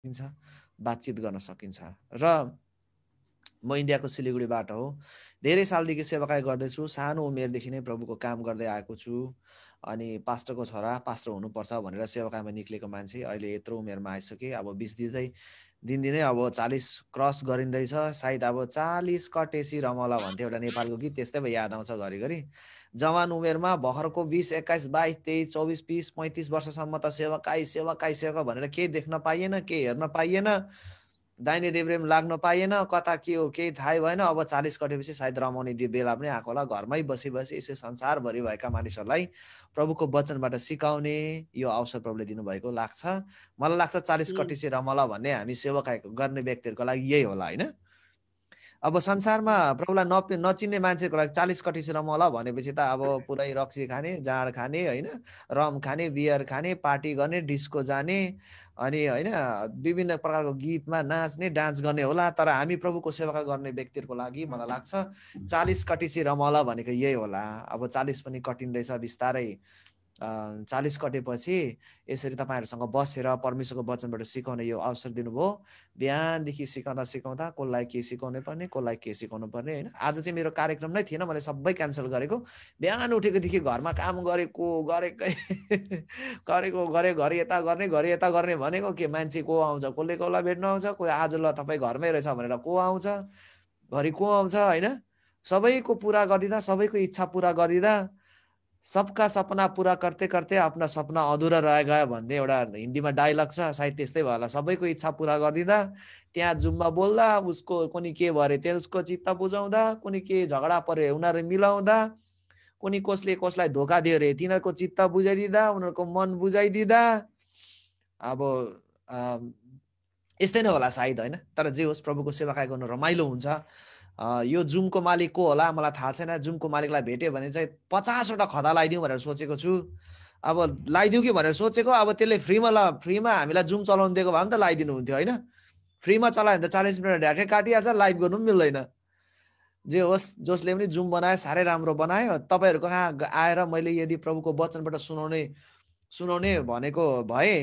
सकिन्छ बातचित गर्न सकिन्छ र म इन्डियाको सिलगढीबाट हो धेरै सालदेखि सेवाकाय गर्दैछु सानो उमेरदेखि नै प्रभुको काम गर्दै आएको छु अनि पास्टरको छोरा पास्टर हुनुपर्छ भनेर सेवाकायमा निक्लेको मान्छे अहिले यत्रो उमेरमा आइसकेँ अब बिस दिँदै दिनदिनै अब चालिस क्रस गरिँदैछ सायद अब चालिस कटेसी रमला भन्थ्यो एउटा नेपालको गीत त्यस्तै भयो याद आउँछ घरिघरि जवान उमेरमा भर्खरको बिस एक्काइस बाइस तेइस चौबिस बिस पैँतिस वर्षसम्म त सेवा सेवाकाई सेवा भनेर केही देख्न पाइएन केही हेर्न पाइएन दाहिने देब्रेम लाग्न पाइएन कता के हो केही थाहै भएन अब चालिस कटेपछि सायद रमाउने बेला पनि आएको होला घरमै बसी बसी यसै संसारभरि भएका मानिसहरूलाई प्रभुको वचनबाट सिकाउने यो अवसर प्रभुले दिनुभएको लाग्छ मलाई लाग्छ चालिस कटेपछि रमाला भन्ने हामी सेवक गर्ने व्यक्तिहरूको लागि यही होला होइन अब संसारमा प्रभुलाई नपि नचिन्ने मान्छेको लागि चालिस कटिस रमल भनेपछि त अब पुरै रक्सी खाने जाँड खाने होइन रम खाने बियर खाने पार्टी गर्ने डिस्को जाने अनि होइन विभिन्न प्रकारको गीतमा नाच्ने डान्स गर्ने होला तर हामी प्रभुको सेवा गर्ने व्यक्तिहरूको लागि मलाई लाग्छ चालिस कटिसी रमल भनेको यही होला अब चालिस पनि कटिँदैछ बिस्तारै चालिस कटेपछि यसरी तपाईँहरूसँग बसेर परमेश्वरको वचनबाट सिकाउने यो अवसर दिनुभयो बिहानदेखि सिकाउँदा सिकाउँदा कसलाई के सिकाउनु पर्ने कसलाई के सिकाउनु पर्ने होइन आज चाहिँ मेरो कार्यक्रम नै थिएन मैले सबै क्यान्सल गरेको बिहान उठेकोदेखि घरमा काम गरेको गरेकै गरेको गरे घरि यता गर्ने घरि यता गर्ने भनेको के मान्छे को आउँछ कसले कसलाई भेट्न आउँछ कोही आज ल तपाईँ घरमै रहेछ भनेर को आउँछ घरि को आउँछ होइन सबैको पुरा गरिदिँदा सबैको इच्छा पुरा गरिदिँदा सबका सपना पुरा गर्दै गर्दै आफ्ना सपना अधुरा रह गयो भन्ने एउटा हिन्दीमा डाइलग छ सायद त्यस्तै भयो होला सबैको इच्छा पुरा गरिदिँदा त्यहाँ जुम्मा बोल्दा उसको कुनै के भयो अरे त्यसको चित्त बुझाउँदा कुनै के झगडा पऱ्यो उनीहरू मिलाउँदा कुनै कसले कसलाई धोका दियो अरे तिनीहरूको चित्त बुझाइदिँदा उनीहरूको मन बुझाइदिँदा अब यस्तै नै होला सायद होइन तर जे होस् प्रभुको सेवा गर्नु रमाइलो हुन्छ यो जुमको मालिक को होला मलाई थाहा छैन जुमको मालिकलाई भेट्यो भने चाहिँ पचासवटा खदा लगाइदिउँ भनेर सोचेको छु अब लगाइदिउँ कि भनेर सोचेको अब त्यसले फ्रीमा ल फ्रीमा हामीलाई जुम चलाउनु दिएको भए पनि त लगाइदिनु हुन्थ्यो होइन फ्रीमा चलायो भने त चालिस मिनट ढ्याकै काटिहाल्छ लाइभ गर्नु पनि मिल्दैन जे होस् जसले पनि जुम बनायो साह्रै राम्रो बनायो तपाईँहरूको कहाँ आएर मैले यदि प्रभुको वचनबाट सुनाउने सुनाउने भनेको भए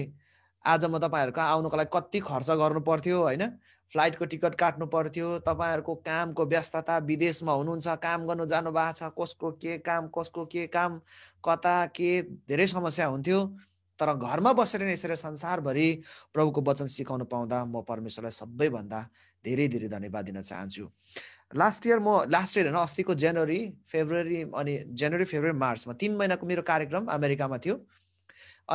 आज म तपाईँहरूको आउनुको लागि कति खर्च गर्नु पर्थ्यो होइन फ्लाइटको टिकट काट्नु पर्थ्यो तपाईँहरूको कामको व्यस्तता विदेशमा हुनुहुन्छ काम गर्नु जानुभएको छ कसको के काम कसको के काम कता के धेरै समस्या हुन्थ्यो तर घरमा बसेर नै यसरी संसारभरि प्रभुको वचन सिकाउनु पाउँदा म परमेश्वरलाई सबैभन्दा धेरै धेरै धन्यवाद दिन चाहन्छु लास्ट इयर म लास्ट इयर होइन अस्तिको जनवरी फेब्रुअरी अनि जनवरी फेब्रुअरी मार्चमा तिन महिनाको मेरो कार्यक्रम अमेरिकामा थियो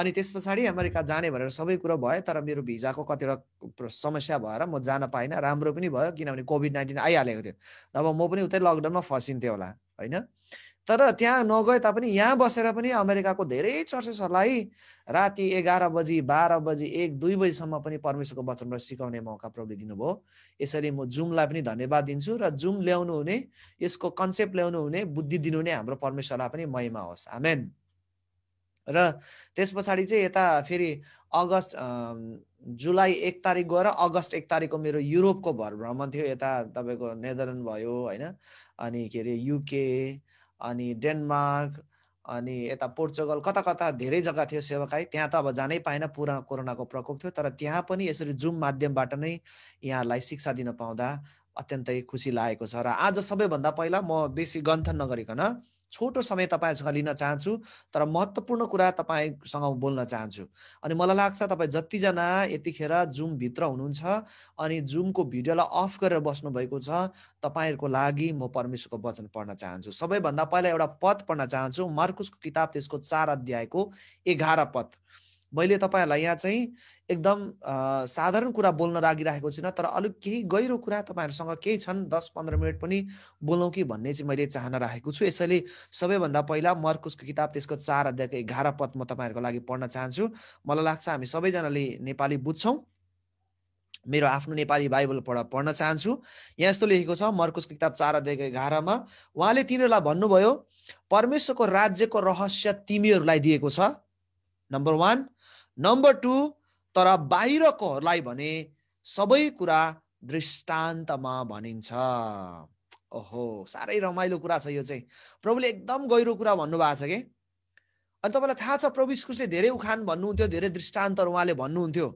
अनि त्यस पछाडि अमेरिका जाने भनेर सबै कुरो भयो तर मेरो भिजाको कतिवटा समस्या भएर म जान पाइनँ राम्रो पनि भयो किनभने कोभिड नाइन्टिन आइहालेको थियो नभए म पनि उतै लकडाउनमा फसिन्थेँ होला होइन तर त्यहाँ नगए तापनि यहाँ बसेर पनि अमेरिकाको धेरै चर्चेसहरूलाई राति एघार बजी बाह्र बजी एक दुई बजीसम्म पनि परमेश्वरको वचनबाट सिकाउने मौका प्रभुले दिनुभयो यसरी म जुमलाई पनि धन्यवाद दिन्छु र जुम ल्याउनु हुने यसको कन्सेप्ट ल्याउनु हुने बुद्धि दिनुहुने हाम्रो परमेश्वरलाई पनि महिमा होस् आमेन र त्यस पछाडि चाहिँ यता फेरि अगस्त जुलाई एक तारिक गएर अगस्त एक तारिकको मेरो युरोपको भर भ्रमण थियो यता तपाईँको नेदरल्यान्ड भयो होइन अनि के अरे युके अनि डेनमार्क अनि यता पोर्चुगल कता कता धेरै जग्गा थियो सेवाकाई त्यहाँ त अब जानै पाएन पुरा कोरोनाको प्रकोप थियो तर त्यहाँ पनि यसरी जुम माध्यमबाट नै यहाँहरूलाई शिक्षा दिन पाउँदा अत्यन्तै खुसी लागेको छ र आज सबैभन्दा पहिला म बेसी गन्थन नगरिकन छोटो समय तपाईँसँग लिन चाहन्छु तर महत्त्वपूर्ण कुरा तपाईँसँग बोल्न चाहन्छु अनि मलाई लाग्छ तपाईँ जतिजना यतिखेर जुमभित्र हुनुहुन्छ अनि जुमको भिडियोलाई अफ गरेर बस्नुभएको छ तपाईँहरूको लागि म परमेश्वरको वचन पढ्न चाहन्छु सबैभन्दा पहिला एउटा पद पढ्न चाहन्छु मार्कुसको किताब त्यसको चार अध्यायको एघार पद मैले तपाईँहरूलाई यहाँ चाहिँ एकदम साधारण कुरा बोल्न लागिरहेको छुइनँ तर अलिक केही गहिरो कुरा तपाईँहरूसँग केही छन् दस पन्ध्र मिनट पनि बोलौँ कि भन्ने चाहिँ मैले चाहना राखेको छु यसैले सबैभन्दा पहिला मर्कुसको किताब त्यसको चार अध्यायको एघार पद म तपाईँहरूको लागि पढ्न चाहन्छु मलाई लाग्छ हामी सबैजनाले नेपाली बुझ्छौँ मेरो आफ्नो नेपाली बाइबल पढ पढ्न चाहन्छु यहाँ यस्तो लेखेको छ मर्कुसको किताब चार अध्यायको एघारमा उहाँले तिनीहरूलाई भन्नुभयो परमेश्वरको राज्यको रहस्य तिमीहरूलाई दिएको छ नम्बर वान नम्बर टू तर बाहिरकोहरूलाई भने सबै कुरा दृष्टान्तमा भनिन्छ ओहो साह्रै रमाइलो कुरा छ यो चाहिँ प्रभुले एकदम गहिरो कुरा भन्नुभएको छ कि अनि तपाईँलाई थाहा छ प्रभु इस्कुसले धेरै उखान भन्नुहुन्थ्यो धेरै दृष्टान्तहरू उहाँले भन्नुहुन्थ्यो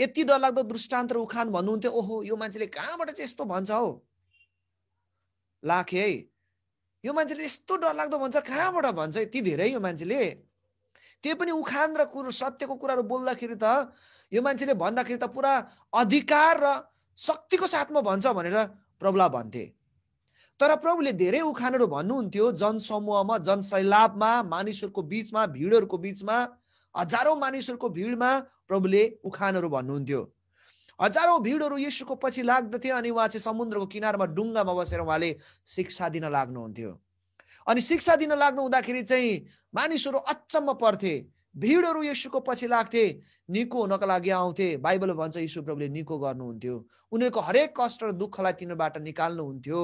यति डरलाग्दो दृष्टान्त र उखान भन्नुहुन्थ्यो ओहो यो मान्छेले कहाँबाट चाहिँ यस्तो भन्छ हौ लाखे है यो मान्छेले यस्तो डरलाग्दो भन्छ कहाँबाट भन्छ यति धेरै यो मान्छेले त्यो पनि उखान र कुरो सत्यको कुराहरू बोल्दाखेरि त यो मान्छेले भन्दाखेरि त पुरा अधिकार र शक्तिको साथमा भन्छ भनेर प्रभुलाई भन्थे तर प्रभुले धेरै उखानहरू भन्नुहुन्थ्यो जनसमूहमा जनसैलाबमा मानिसहरूको बिचमा भिडहरूको बिचमा हजारौँ मानिसहरूको भिडमा प्रभुले उखानहरू भन्नुहुन्थ्यो हजारौँ भिडहरू यीशुको पछि लाग्दथे अनि उहाँ चाहिँ समुद्रको किनारमा डुङ्गामा बसेर उहाँले शिक्षा दिन लाग्नुहुन्थ्यो अनि शिक्षा दिन लाग्नु हुँदाखेरि चाहिँ मानिसहरू अचम्म पर्थे भिडहरू यसुको पछि लाग्थे निको हुनको लागि आउँथे बाइबल भन्छ यीशु प्रभुले निको गर्नुहुन्थ्यो उनीहरूको हरेक कष्ट र दुःखलाई तिनीहरूबाट निकाल्नुहुन्थ्यो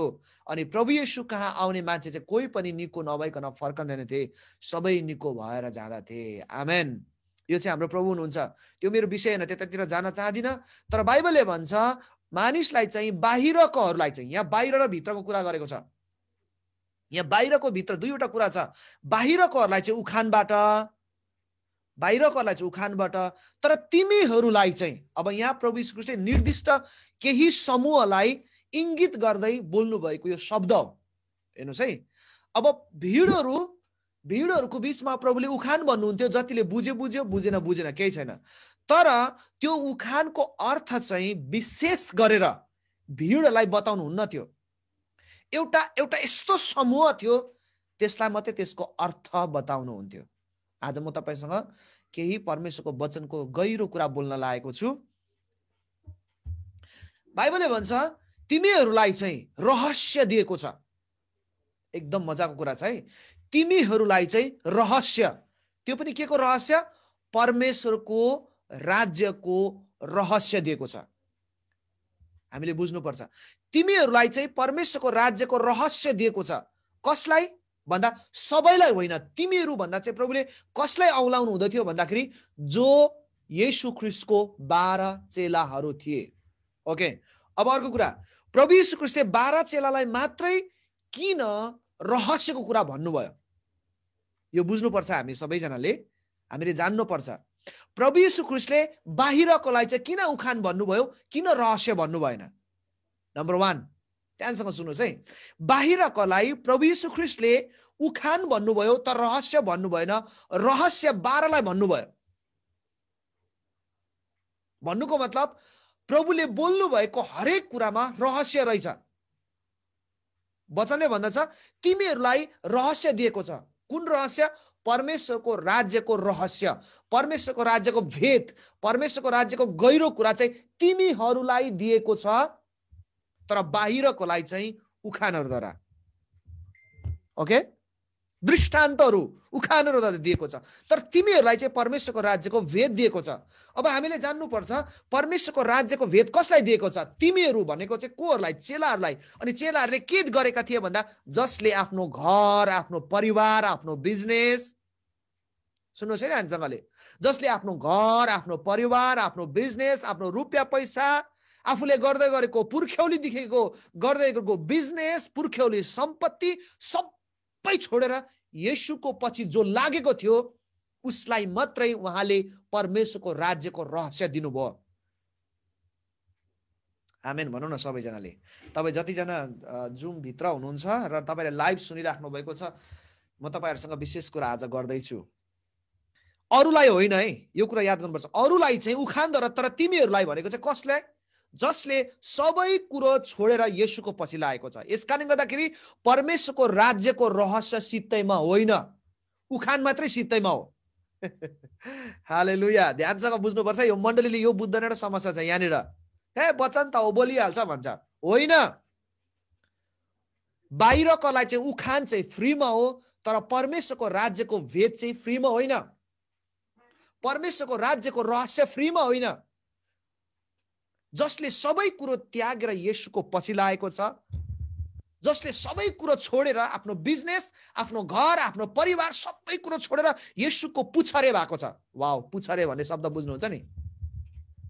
अनि प्रभु यशु कहाँ आउने मान्छे चाहिँ कोही पनि निको नभइकन फर्कँदैनथे सबै निको भएर जाँदाथे आमेन यो चाहिँ हाम्रो प्रभु हुनुहुन्छ त्यो मेरो विषय होइन त्यतातिर जान चाहदिनँ तर बाइबलले भन्छ मानिसलाई चाहिँ बाहिरकोहरूलाई चाहिँ यहाँ बाहिर र भित्रको कुरा गरेको छ यहाँ बाहिरको भित्र दुईवटा कुरा छ बाहिरकोहरूलाई चाहिँ उखानबाट बाहिरकोहरूलाई चाहिँ उखानबाट तर तिमीहरूलाई चाहिँ अब यहाँ प्रभु श्रीकृष्णले निर्दिष्ट केही समूहलाई इङ्गित गर्दै बोल्नु भएको यो शब्द हो हेर्नुहोस् है अब भिडहरू भिडहरूको बिचमा प्रभुले उखान भन्नुहुन्थ्यो जतिले बुझ्यो बुझ्यो बुझेन बुझेन केही छैन तर त्यो उखानको अर्थ चाहिँ विशेष गरेर भिडलाई बताउनु हुन्न थियो एउटा एउटा यस्तो समूह थियो त्यसलाई मात्रै त्यसको अर्थ बताउनु हुन्थ्यो आज म तपाईँसँग केही परमेश्वरको वचनको गहिरो कुरा बोल्न लागेको छु बाइबलले भन्छ तिमीहरूलाई चाहिँ रहस्य दिएको छ एकदम मजाको कुरा छ है तिमीहरूलाई चाहिँ रहस्य त्यो पनि के को रहस्य परमेश्वरको राज्यको रहस्य दिएको छ हामीले बुझ्नुपर्छ तिमीहरूलाई चाहिँ परमेश्वरको राज्यको रहस्य दिएको छ कसलाई भन्दा सबैलाई होइन तिमीहरू भन्दा चाहिँ प्रभुले कसलाई औलाउनु हुँदथ्यो भन्दाखेरि जो येसु ख्रिस्टको बाह्र चेलाहरू थिए ओके अब अर्को कुरा प्रभु यीशु ख्रिस्टले बाह्र चेलालाई मात्रै किन रहस्यको कुरा भन्नुभयो यो बुझ्नुपर्छ हामी सबैजनाले हामीले जान्नुपर्छ प्रभु यीशु बाहिरकोलाई चाहिँ किन उखान भन्नुभयो किन रहस्य भन्नु भएन नम्बर वान त्यहाँसँग सुन्नुहोस् है बाहिरकोलाई प्रभु यीशु ख्रिस्टले उखान भन्नुभयो तर रहस्य भन्नु भएन रहस्य बाह्रलाई भन्नुभयो भन्नुको मतलब प्रभुले बोल्नु भएको हरेक कुरामा रहस्य रहेछ वचनले भन्दछ तिमीहरूलाई रहस्य दिएको छ कुन रहस्य परमेश्वरको राज्यको रहस्य परमेश्वरको राज्यको भेद परमेश्वरको राज्यको गहिरो कुरा चाहिँ तिमीहरूलाई दिएको छ तर बाहिरकोलाई चाहिँ उखानहरूद्वारा ओके दृष्टान्तहरू उखानहरू दिएको छ तर तिमीहरूलाई चाहिँ परमेश्वरको राज्यको भेद दिएको छ अब हामीले जान्नुपर्छ परमेश्वरको राज्यको भेद कसलाई दिएको छ तिमीहरू भनेको चाहिँ कोहरूलाई चेलाहरूलाई अनि चेलाहरूले के गरेका थिए भन्दा जसले आफ्नो घर आफ्नो परिवार आफ्नो बिजनेस सुन्नुहोस् है हामीसँगले जसले आफ्नो घर आफ्नो परिवार आफ्नो बिजनेस आफ्नो रुपियाँ पैसा आफूले गर्दै गरेको पुर्ख्यौलीदेखिको गर्दै गरेको बिजनेस पुर्ख्यौली सम्पत्ति सबै छोडेर यशुको पछि जो लागेको थियो उसलाई मात्रै उहाँले परमेश्वरको राज्यको रहस्य दिनुभयो आमेन भनौँ न सबैजनाले तपाईँ जतिजना भित्र हुनुहुन्छ र तपाईँले लाइभ सुनिराख्नु भएको छ म तपाईँहरूसँग विशेष कुरा आज गर्दैछु अरूलाई होइन है यो कुरा याद गर्नुपर्छ अरूलाई चाहिँ उखान्दो र तर तिमीहरूलाई भनेको चाहिँ कसलाई जसले सबै कुरो छोडेर यसुको पछि लागेको छ यस कारणले गर्दाखेरि परमेश्वरको राज्यको रहस्य सित्तैमा होइन उखान मात्रै सित्तैमा हो हाले लुया ध्यानसँग बुझ्नुपर्छ यो मण्डलीले यो बुझ्दैन एउटा समस्या छ यहाँनिर हे वचन त हो बोलिहाल्छ भन्छ होइन बाहिरकोलाई चाहिँ उखान चाहिँ फ्रीमा हो तर परमेश्वरको राज्यको भेद चाहिँ फ्रीमा होइन परमेश्वरको राज्यको रहस्य फ्रीमा होइन जसले सबै कुरो र यसुको पछि लागेको छ जसले सबै कुरो छोडेर आफ्नो बिजनेस आफ्नो घर आफ्नो परिवार सबै कुरो छोडेर यसुको पुछरे भएको छ वा पुछरे भन्ने शब्द बुझ्नुहुन्छ नि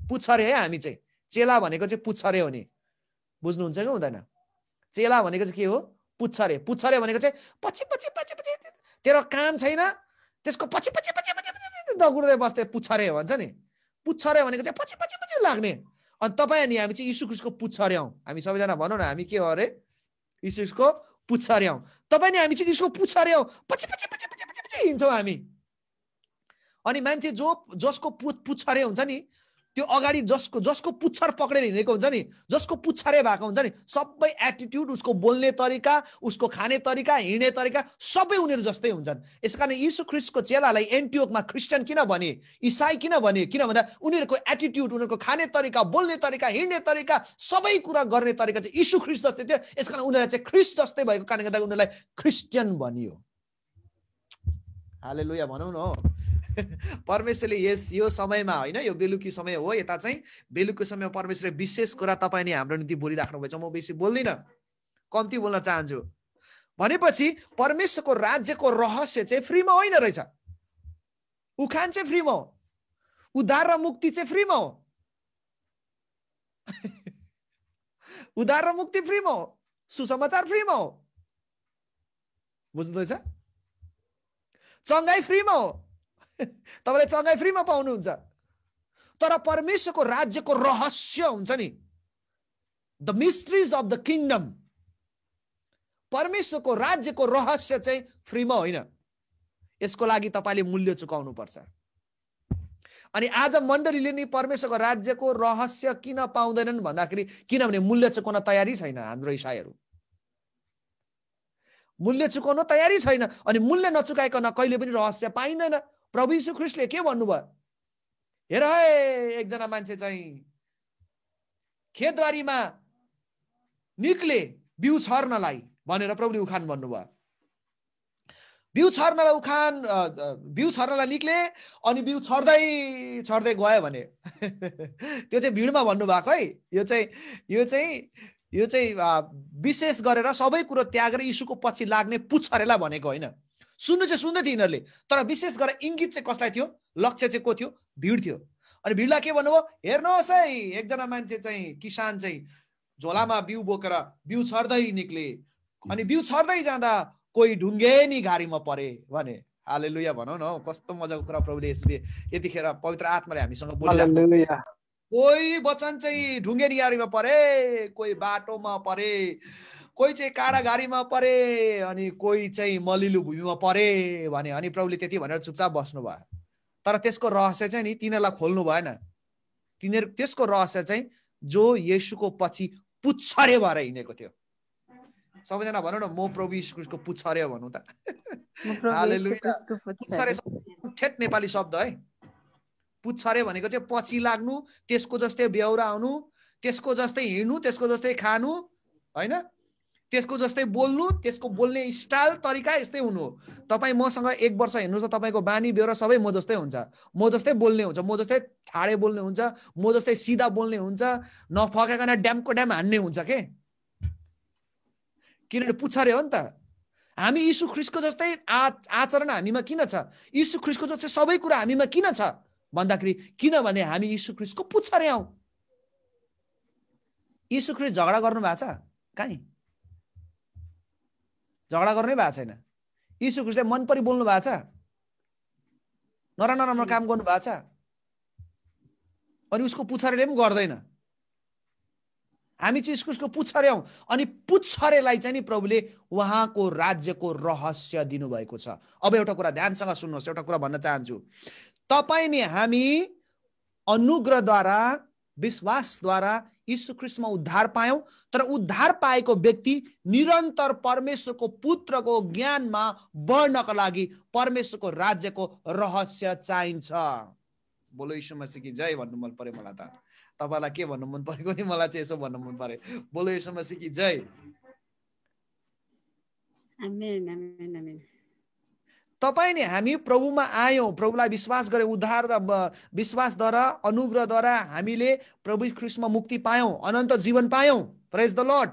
पुछरे है हामी चाहिँ चेला भनेको चाहिँ पुच्छरे हो नि बुझ्नुहुन्छ कि हुँदैन चेला भनेको चाहिँ के हो पुच्छरे पुच्छरे भनेको चाहिँ पछि पछि पछि पछि तेरो काम छैन त्यसको पछि पछि पछि पछि दगुर्दै बस्दै पुच्छरे भन्छ नि पुच्छरे भनेको चाहिँ पछि पछि पछि लाग्ने अनि तपाईँ अनि हामी चाहिँ क्रिस्टको पुच्छर्याउँ हामी सबैजना भनौँ न हामी के हो अरे क्रिस्टको पुच्छर्याउँ तपाईँ नि हामी चाहिँ इसुको पुच्छर्याउँ पछि पछि पछि पछि पछि हिँड्छौँ हामी अनि मान्छे जो जसको पु पुच्छरे हुन्छ नि त्यो अगाडि जसको जसको पुच्छर पक्रेर हिँडेको हुन्छ नि जसको पुच्छरै भएको हुन्छ नि सबै एटिट्युड उसको बोल्ने तरिका उसको खाने तरिका हिँड्ने तरिका सबै उनीहरू जस्तै हुन्छन् यस कारण यीशु ख्रिस्टको चेलालाई एन्टियोकमा क्रिस्चियन किन भने इसाई किन भने किन भन्दा उनीहरूको एटिट्युड उनीहरूको खाने तरिका बोल्ने तरिका हिँड्ने तरिका सबै कुरा गर्ने तरिका चाहिँ यीशु ख्रिस्ट जस्तै थियो यस कारण उनीहरूलाई चाहिँ ख्रिस्ट जस्तै भएको कारणले गर्दा उनीहरूलाई क्रिस्चियन भनियो हाले लुया भनौँ न हो परमेश्वरले यस यो समयमा होइन यो बेलुकी समय हो यता चाहिँ बेलुकी समयमा परमेश्वरले विशेष कुरा तपाईँले हाम्रो निम्ति बोलिराख्नुभएछ म बेसी बोल्दिनँ कम्ती बोल्न चाहन्छु भनेपछि परमेश्वरको राज्यको रहस्य चाहिँ फ्रीमा होइन रहेछ उखान चाहिँ फ्रीमा हो उद्धार र मुक्ति चाहिँ फ्रीमा हो उद्धार र मुक्ति फ्रीमा हो सुसमाचार फ्रीमा हो बुझ्दैछ चङ्गाई फ्रीमा हो तपाईँले चङ्गाई फ्रीमा पाउनुहुन्छ तर परमेश्वरको राज्यको रहस्य हुन्छ नि the mysteries of the kingdom परमेश्वरको राज्यको रहस्य चाहिँ फ्रीमा होइन यसको लागि तपाईँले मूल्य चुकाउनु पर्छ अनि आज मण्डलीले नि परमेश्वरको राज्यको रहस्य किन पाउँदैनन् भन्दाखेरि किनभने मूल्य चुकाउन तयारी छैन हाम्रो इसाईहरू मूल्य चुकाउन तयारी छैन अनि मूल्य नचुकाइकन कहिले पनि रहस्य पाइँदैन प्रभु यीशु ख्रिस्टले के भन्नुभयो हेर है एकजना मान्छे चाहिँ खेतबारीमा निक्ले बिउ छर्नलाई भनेर प्रभुले उखान भन्नुभयो बिउ छर्नलाई उखान बिउ छर्नलाई निक्ले अनि बिउ छर्दै छर्दै गयो भने त्यो चाहिँ भिडमा भन्नुभएको है यो चाहिँ यो चाहिँ यो चाहिँ विशेष गरेर सबै कुरो त्यागेर इसुको पछि लाग्ने पुच्छरेला भनेको होइन सुन्नु चाहिँ सुन्दै थियो यिनीहरूले तर विशेष गरेर इङ्गित चाहिँ कसलाई थियो लक्ष्य चाहिँ को थियो भिड थियो अनि भिडलाई के भन्नुभयो हेर्नुहोस् है एकजना मान्छे चाहिँ किसान चाहिँ झोलामा बिउ बोकेर बिउ छर्दै निक्ले अनि बिउ छर्दै जाँदा कोही ढुङ्गेनी घारीमा परे भने हाले लुया भनौँ न हौ कस्तो मजाको कुरा प्रभुले यसले यतिखेर पवित्र आत्माले हामीसँग बोलिरहेको कोही वचन चाहिँ ढुङ्गेनी घारीमा परे कोही बाटोमा परे कोही चाहिँ गाडीमा परे अनि कोही चाहिँ मलिलो भूमिमा परे भने अनि प्रभुले त्यति भनेर चुपचाप बस्नु भयो तर त्यसको रहस्य चाहिँ नि तिनीहरूलाई खोल्नु भएन तिनीहरू त्यसको रहस्य चाहिँ जो येसुको पछि पुच्छरे भएर हिँडेको थियो सबैजना भनौँ न म प्रभु यीशुको पुच्छरे भनौँ त पुच्छरे ठेट नेपाली शब्द है पुच्छरे भनेको चाहिँ पछि लाग्नु त्यसको जस्तै बेहोरा आउनु त्यसको जस्तै हिँड्नु त्यसको जस्तै खानु होइन त्यसको जस्तै बोल्नु त्यसको बोल्ने स्टाइल तरिका यस्तै हुनु हो तपाईँ मसँग एक वर्ष हेर्नुहोस् त तपाईँको बानी बेहोरा सबै म जस्तै हुन्छ म जस्तै बोल्ने हुन्छ म जस्तै ठाडे बोल्ने हुन्छ म जस्तै सिधा बोल्ने हुन्छ नफकाकन ड्यामको ड्याम हान्ने हुन्छ के किनभने पुच्छरे हो नि त हामी यीशु ख्रिसको जस्तै आ आचरण हामीमा किन छ यीशु ख्रिस्टको जस्तै सबै कुरा हामीमा किन छ भन्दाखेरि किनभने हामी यीशु ख्रिस्टको पुच्छरे हौ यीशु ख्रिस्ट झगडा गर्नु भएको छ कहीँ झगडा गर्नै भएको छैन यीशु ख्रिस्टले मन परि बोल्नु भएको छ नराम्रो नराम्रो काम गर्नु भएको छ अनि उसको पुछरेले पनि गर्दैन हामी चाहिँ इस्कुसको पुच्छरे अनि पुच्छरेलाई चाहिँ नि प्रभुले उहाँको राज्यको रहस्य दिनुभएको छ अब एउटा कुरा ध्यानसँग सुन्नुहोस् एउटा कुरा भन्न चाहन्छु तपाईँ नि हामी अनुग्रहद्वारा विश्वासद्वारा यीशु ख्रिस्टमा उद्धार पायौँ तर उद्धार पाएको व्यक्ति निरन्तर परमेश्वरको पुत्रको ज्ञानमा बढ्नको लागि परमेश्वरको राज्यको रहस्य चाहिन्छ बोलो यीशु सिकि जय भन्नु मन पर्यो मलाई त तपाईँलाई के भन्नु मन परेको नि मलाई चाहिँ यसो भन्नु मन पर्यो बोलो यीशु सिकि जय तपाईँ नै हामी प्रभुमा आयौँ प्रभुलाई विश्वास गरे उद्धार विश्वासद्वारा अनुग्रहद्वारा हामीले प्रभु ख्रिस्टमा मुक्ति पायौँ अनन्त जीवन पायौँ प्रेज द लर्ड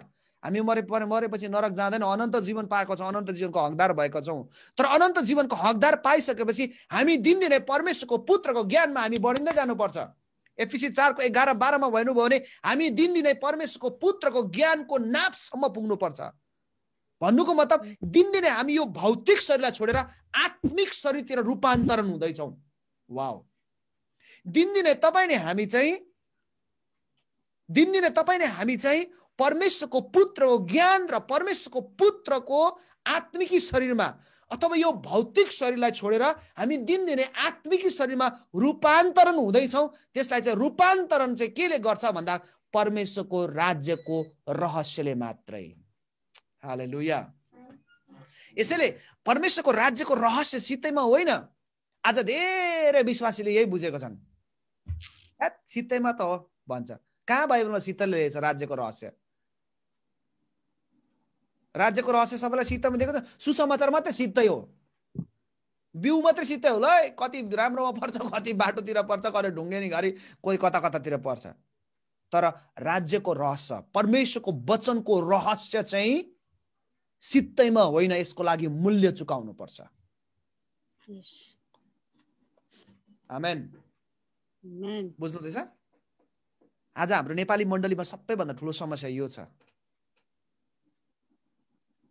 हामी मरे मरेपछि नरक जाँदैन अनन्त जीवन पाएको छौँ अनन्त जीवनको हकदार भएको छौँ तर अनन्त जीवनको हकदार पाइसकेपछि हामी दिनदिनै परमेश्वरको पुत्रको ज्ञानमा हामी बढिँदै जानुपर्छ एफिसी चारको एघार बाह्रमा भन्नुभयो भने हामी दिनदिनै परमेश्वरको पुत्रको ज्ञानको नापसम्म पुग्नुपर्छ भन्नुको मतलब दिनदिनै हामी यो भौतिक शरीरलाई छोडेर आत्मिक शरीरतिर रूपान्तरण हुँदैछौँ वा दिनदिनै तपाईँ नै हामी चाहिँ दिनदिनै तपाईँ नै हामी चाहिँ परमेश्वरको पुत्रको ज्ञान र परमेश्वरको पुत्रको आत्मिकी शरीरमा अथवा यो भौतिक शरीरलाई छोडेर हामी दिनदिनै आत्मिकी शरीरमा रूपान्तरण हुँदैछौँ त्यसलाई चाहिँ रूपान्तरण चाहिँ केले गर्छ भन्दा परमेश्वरको राज्यको रहस्यले मात्रै हालेलुया यसैले परमेश्वरको राज्यको रहस्य सित्तैमा होइन आज धेरै विश्वासीले यही बुझेको छन् सित्तैमा त हो भन्छ कहाँ बाइबलमा सित्तले रहेछ राज्यको रहस्य राज्यको रहस्य सबैलाई सित्तमा दिएको छ सुसमाचार मात्रै सित्तै हो बिउ मात्रै सित्तै होला है कति राम्रोमा पर्छ कति बाटोतिर पर्छ कहिले ढुङ्गेनी घरि कोही कता कतातिर पर्छ तर राज्यको रहस्य परमेश्वरको वचनको रहस्य चाहिँ सित्तैमा होइन यसको लागि मूल्य चुकाउनु पर्छ बुझ्नुहुँदैछ आज हाम्रो नेपाली मण्डलीमा सबैभन्दा ठुलो समस्या यो छ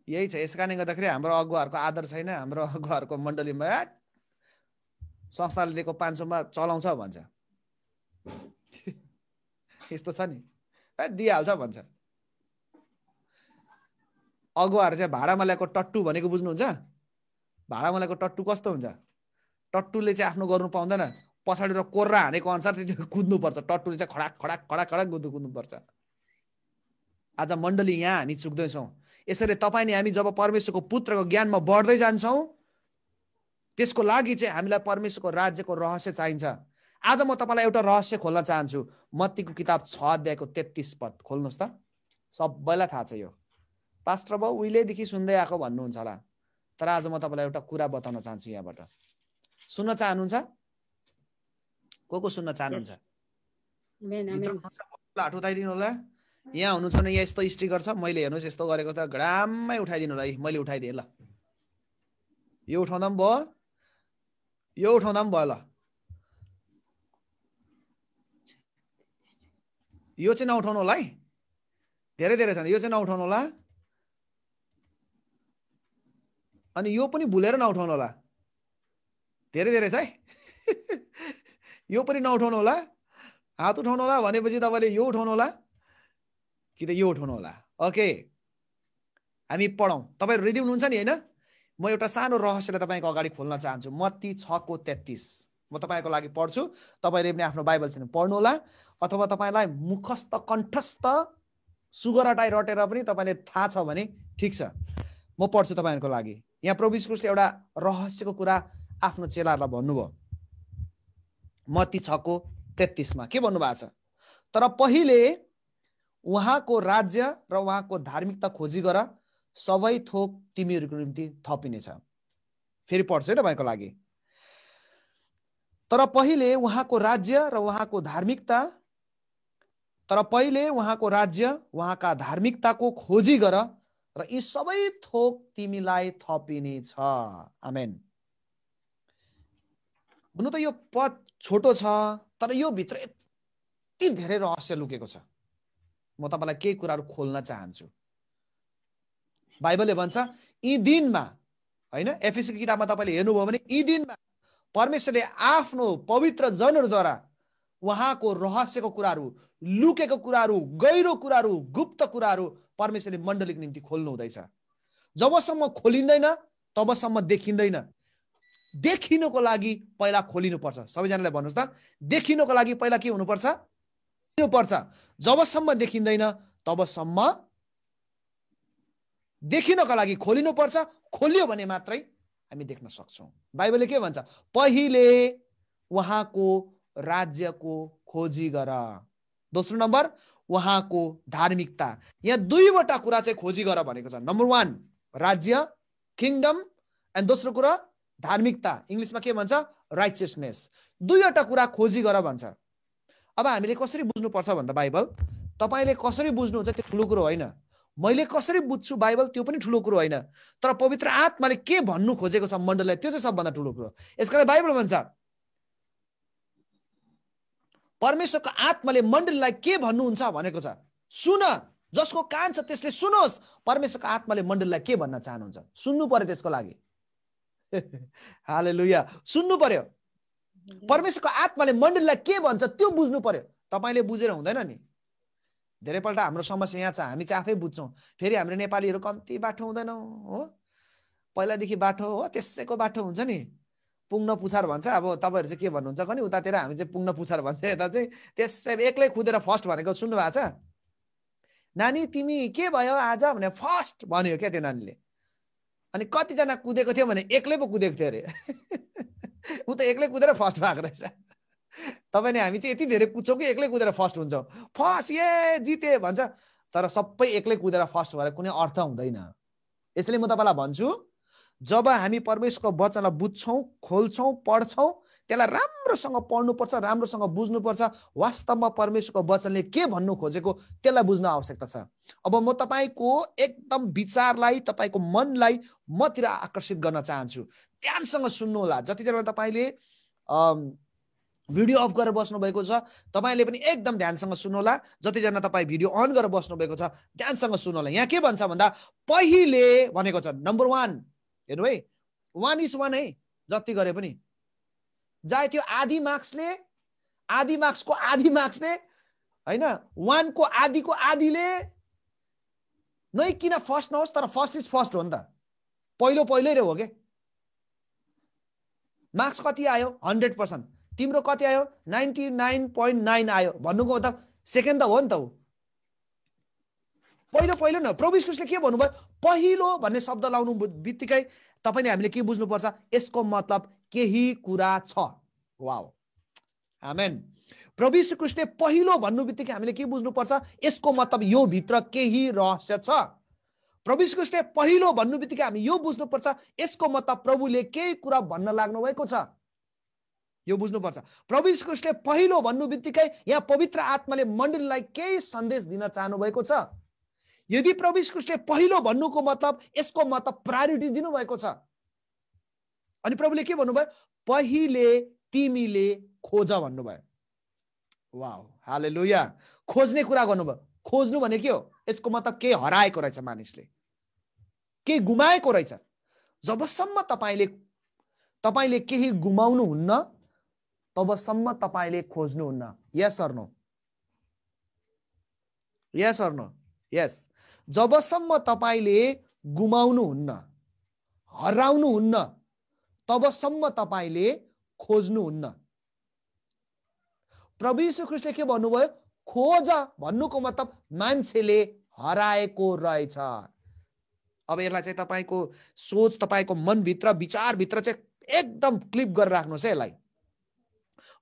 यही छ यस कारणले गर्दाखेरि हाम्रो अगुवाहरूको आदर छैन हाम्रो अगुवाहरूको मण्डलीमा संस्थाले दिएको पाँच सौमा चलाउँछ भन्छ यस्तो छ नि ए दिइहाल्छ भन्छ अगुवाहरू चाहिँ भाँडामा ल्याएको टट्टु भनेको बुझ्नुहुन्छ भाँडामा ल्याएको टट्टु कस्तो हुन्छ टट्टुले चाहिँ आफ्नो गर्नु पाउँदैन पछाडि र कोर्रा हानेको अनुसार त्यति कुद्नुपर्छ टट्टुले चाहिँ खडाक खडाक खडाक खडाक कुद्नु कुद्नुपर्छ आज मण्डली यहाँ हामी चुक्दैछौँ यसरी तपाईँ नै हामी जब परमेश्वरको पुत्रको ज्ञानमा बढ्दै जान्छौँ त्यसको लागि चाहिँ हामीलाई परमेश्वरको राज्यको रहस्य चाहिन्छ आज म तपाईँलाई एउटा रहस्य खोल्न चाहन्छु मत्तीको किताब छ अध्यायको तेत्तिस पद खोल्नुहोस् त सबैलाई थाहा छ यो पास्टर बाउ उहिलेदेखि सुन्दै आएको भन्नुहुन्छ होला तर आज म तपाईँलाई एउटा कुरा बताउन चाहन्छु यहाँबाट सुन्न चाहनुहुन्छ को को सुन्न चाहनुहुन्छ उठाइदिनु होला यहाँ हुनुहुन्छ भने यहाँ यस्तो स्टिकर छ मैले हेर्नुहोस् यस्तो गरेको त घडाममै उठाइदिनु होला है मैले उठाइदिएँ ल यो उठाउँदा पनि भयो यो उठाउँदा पनि भयो ल यो चाहिँ नउठाउनु होला है धेरै धेरै छन् यो चाहिँ नउठाउनु होला अनि यो पनि भुलेर नउठाउनु होला धेरै धेरै छ है यो पनि नउठाउनु होला हात उठाउनु होला भनेपछि तपाईँले यो उठाउनु होला कि त यो उठाउनु होला ओके हामी पढौँ तपाईँहरू रेडी हुनुहुन्छ नि होइन म एउटा सानो रहस्यलाई तपाईँको अगाडि खोल्न चाहन्छु मत्ती छको तेत्तिस म तपाईँको लागि पढ्छु तपाईँले पनि आफ्नो बाइबल छैन पढ्नु होला अथवा तपाईँलाई मुखस्थ कण्ठस्थ सुगर सुगराटाई रटेर पनि तपाईँले थाहा छ भने ठिक छ म पढ्छु तपाईँहरूको लागि यहाँ प्रभु क्रुसले एउटा रहस्यको कुरा आफ्नो चेलाहरूलाई भन्नुभयो मती छको तेत्तिसमा के भन्नुभएको छ तर पहिले उहाँको राज्य र उहाँको धार्मिकता खोजी गर सबै थोक तिमीहरूको निम्ति थपिनेछ फेरि पढ्छ है तपाईँको लागि तर पहिले उहाँको राज्य र उहाँको धार्मिकता तर पहिले उहाँको राज्य उहाँका धार्मिकताको खोजी गर र यी सबै थोक तिमीलाई थपिने छ आमेन हुनु त यो पद छोटो छ तर यो भित्र यति धेरै रहस्य लुकेको छ म तपाईँलाई केही कुराहरू खोल्न चाहन्छु बाइबलले भन्छ यी दिनमा होइन एफएसीको किताबमा तपाईँले हेर्नुभयो भने यी दिनमा परमेश्वरले आफ्नो पवित्र जनहरूद्वारा उहाँको रहस्यको कुराहरू लुकेको कुराहरू गहिरो कुराहरू गुप्त कुराहरू परमेश्वरले मण्डलीको निम्ति खोल्नु हुँदैछ जबसम्म खोलिँदैन तबसम्म देखिँदैन देखिनुको लागि पहिला खोलिनुपर्छ सबैजनालाई भन्नुहोस् त देखिनुको लागि पहिला के हुनुपर्छ पर्छ जबसम्म देखिँदैन तबसम्म देखिनको लागि खोलिनु पर्छ खोलियो भने मात्रै हामी देख्न सक्छौँ बाइबलले के भन्छ पहिले उहाँको राज्यको खोजी गर दोस्रो नम्बर उहाँको धार्मिकता यहाँ दुईवटा कुरा चाहिँ खोजी गर भनेको छ नम्बर वान राज्य किङडम एन्ड दोस्रो कुरा धार्मिकता इङ्ग्लिसमा के भन्छ राइचियसनेस दुईवटा कुरा खोजी गर भन्छ अब हामीले कसरी बुझ्नुपर्छ भन्दा बाइबल तपाईँले कसरी बुझ्नुहुन्छ त्यो ठुलो कुरो होइन मैले कसरी बुझ्छु बाइबल त्यो पनि ठुलो कुरो होइन तर पवित्र आत्माले के भन्नु खोजेको छ मण्डललाई त्यो चाहिँ सबभन्दा ठुलो कुरो यसकारण बाइबल भन्छ परमेश्वरको आत्माले मण्डलीलाई के भन्नुहुन्छ भनेको छ सुन जसको कान छ त्यसले सुनोस् परमेश्वरको आत्माले मण्डलीलाई के भन्न चाहनुहुन्छ सुन्नु पर्यो त्यसको लागि हाले लुया सुन्नु पर्यो परमेश्वरको आत्माले मण्डलीलाई के भन्छ त्यो बुझ्नु पर्यो तपाईँले बुझेर हुँदैन नि धेरैपल्ट हाम्रो समस्या यहाँ छ हामी चाहिँ आफै बुझ्छौँ फेरि हाम्रो नेपालीहरू कम्ती बाठो हुँदैनौँ हो पहिलादेखि बाठो हो त्यसैको बाठो हुन्छ नि पुग्न पुछार भन्छ अब तपाईँहरू चाहिँ के भन्नुहुन्छ भने उतातिर हामी चाहिँ पुग्न पुछार भन्छ यता चाहिँ त्यसै एक्लै कुदेर फर्स्ट भनेको सुन्नु भएको छ नानी तिमी के भयो आज भने फर्स्ट भन्यो क्या त्यो नानीले अनि कतिजना कुदेको थियो भने एक्लै पो कुदेको थियो अरे ऊ त एक्लै कुदेर फर्स्ट भएको रहेछ तपाईँले हामी चाहिँ यति धेरै कुद्छौँ कि एक्लै कुदेर फर्स्ट हुन्छौँ फर्स्ट ए जिते भन्छ तर सबै एक्लै कुदेर फर्स्ट भएर कुनै अर्थ हुँदैन यसले म तपाईँलाई भन्छु जब हामी परमेश्वरको वचनलाई बुझ्छौँ खोल्छौँ पढ्छौँ त्यसलाई राम्रोसँग पढ्नुपर्छ राम्रोसँग बुझ्नुपर्छ वास्तवमा परमेश्वरको वचनले के भन्नु खोजेको त्यसलाई बुझ्न आवश्यकता छ अब म तपाईँको एकदम विचारलाई तपाईँको मनलाई मतिर आकर्षित गर्न चाहन्छु ध्यानसँग सुन्नु होला सुन्नुहोला जतिजना तपाईँले भिडियो अफ गरेर बस्नुभएको छ तपाईँले पनि एकदम ध्यानसँग सुन्नुहोला जतिजना तपाईँ भिडियो अन गरेर बस्नुभएको छ ध्यानसँग सुन्नुहोला यहाँ के भन्छ भन्दा पहिले भनेको छ नम्बर वान हेर्नु है वान इज वान है जति गरे पनि जाय त्यो आधी मार्क्सले आधी मार्क्सको आधी मार्क्सले होइन वानको आधीको आधीले नै किन फर्स्ट नहोस् तर फर्स्ट इज फर्स्ट हो नि त पहिलो पहिल्यै नै हो कि मार्क्स कति आयो हन्ड्रेड पर्सेन्ट तिम्रो कति आयो नाइन्टी नाइन पोइन्ट नाइन आयो भन्नुको मतलब सेकेन्ड त हो नि त ऊ पहिलो पहिलो न प्रभु क्रिस्टले के भन्नुभयो पहिलो भन्ने शब्द लाउनु बित्तिकै तपाईँले हामीले के बुझ्नुपर्छ यसको मतलब केही कुरा छ वा आमेन प्रभु पहिलो भन्नु बित्तिकै हामीले के बुझ्नुपर्छ यसको मतलब यो भित्र केही रहस्य छ प्रभु पहिलो भन्नु बित्तिकै हामी यो बुझ्नुपर्छ यसको मतलब प्रभुले केही कुरा भन्न लाग्नु भएको छ यो बुझ्नुपर्छ प्रभु श्रीकृष्णले पहिलो भन्नु बित्तिकै यहाँ पवित्र आत्माले मण्डलीलाई केही सन्देश दिन चाहनु भएको छ यदि प्रभु यीशुले पहिलो भन्नुको मतलब यसको मतलब प्रायोरिटी दिनुभएको छ अनि प्रभुले के भन्नुभयो पहिले तिमीले खोज भन्नुभयो वा हाले लुया खोज्ने कुरा गर्नुभयो खोज्नु भने के हो यसको मतलब केही हराएको रहेछ मानिसले केही गुमाएको रहेछ जबसम्म तपाईँले तपाईँले केही गुमाउनु हुन्न तबसम्म तपाईँले खोज्नुहुन्न यस अर्नो यस अर्नो यस जबसम्म तपाईँले गुमाउनुहुन्न हराउनुहुन्न तबसम्म तपाईँले खोज्नुहुन्न प्रभु यीशु के भन्नुभयो खोज भन्नुको मतलब मान्छेले हराएको रहेछ अब यसलाई चाहिँ तपाईँको सोच तपाईँको मनभित्र विचारभित्र चाहिँ एकदम क्लिप गरेर राख्नुहोस् है यसलाई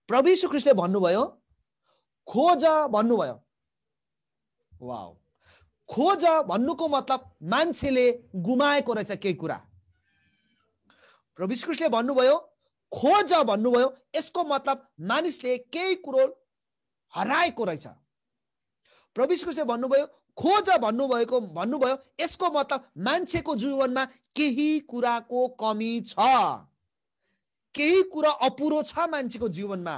प्रभु यीशु भन्नुभयो खोज भन्नुभयो वा खोज भन्नुको मतलब मान्छेले गुमाएको रहेछ केही कुरा प्रविष्कृष्णले भन्नुभयो खोज भन्नुभयो यसको मतलब मानिसले केही कुरो हराएको रहेछ प्रविष्कृष्णले भन्नुभयो खोज भन्नुभएको भन्नुभयो यसको मतलब मान्छेको जीवनमा केही कुराको कमी छ केही कुरा अपुरो छ मान्छेको जीवनमा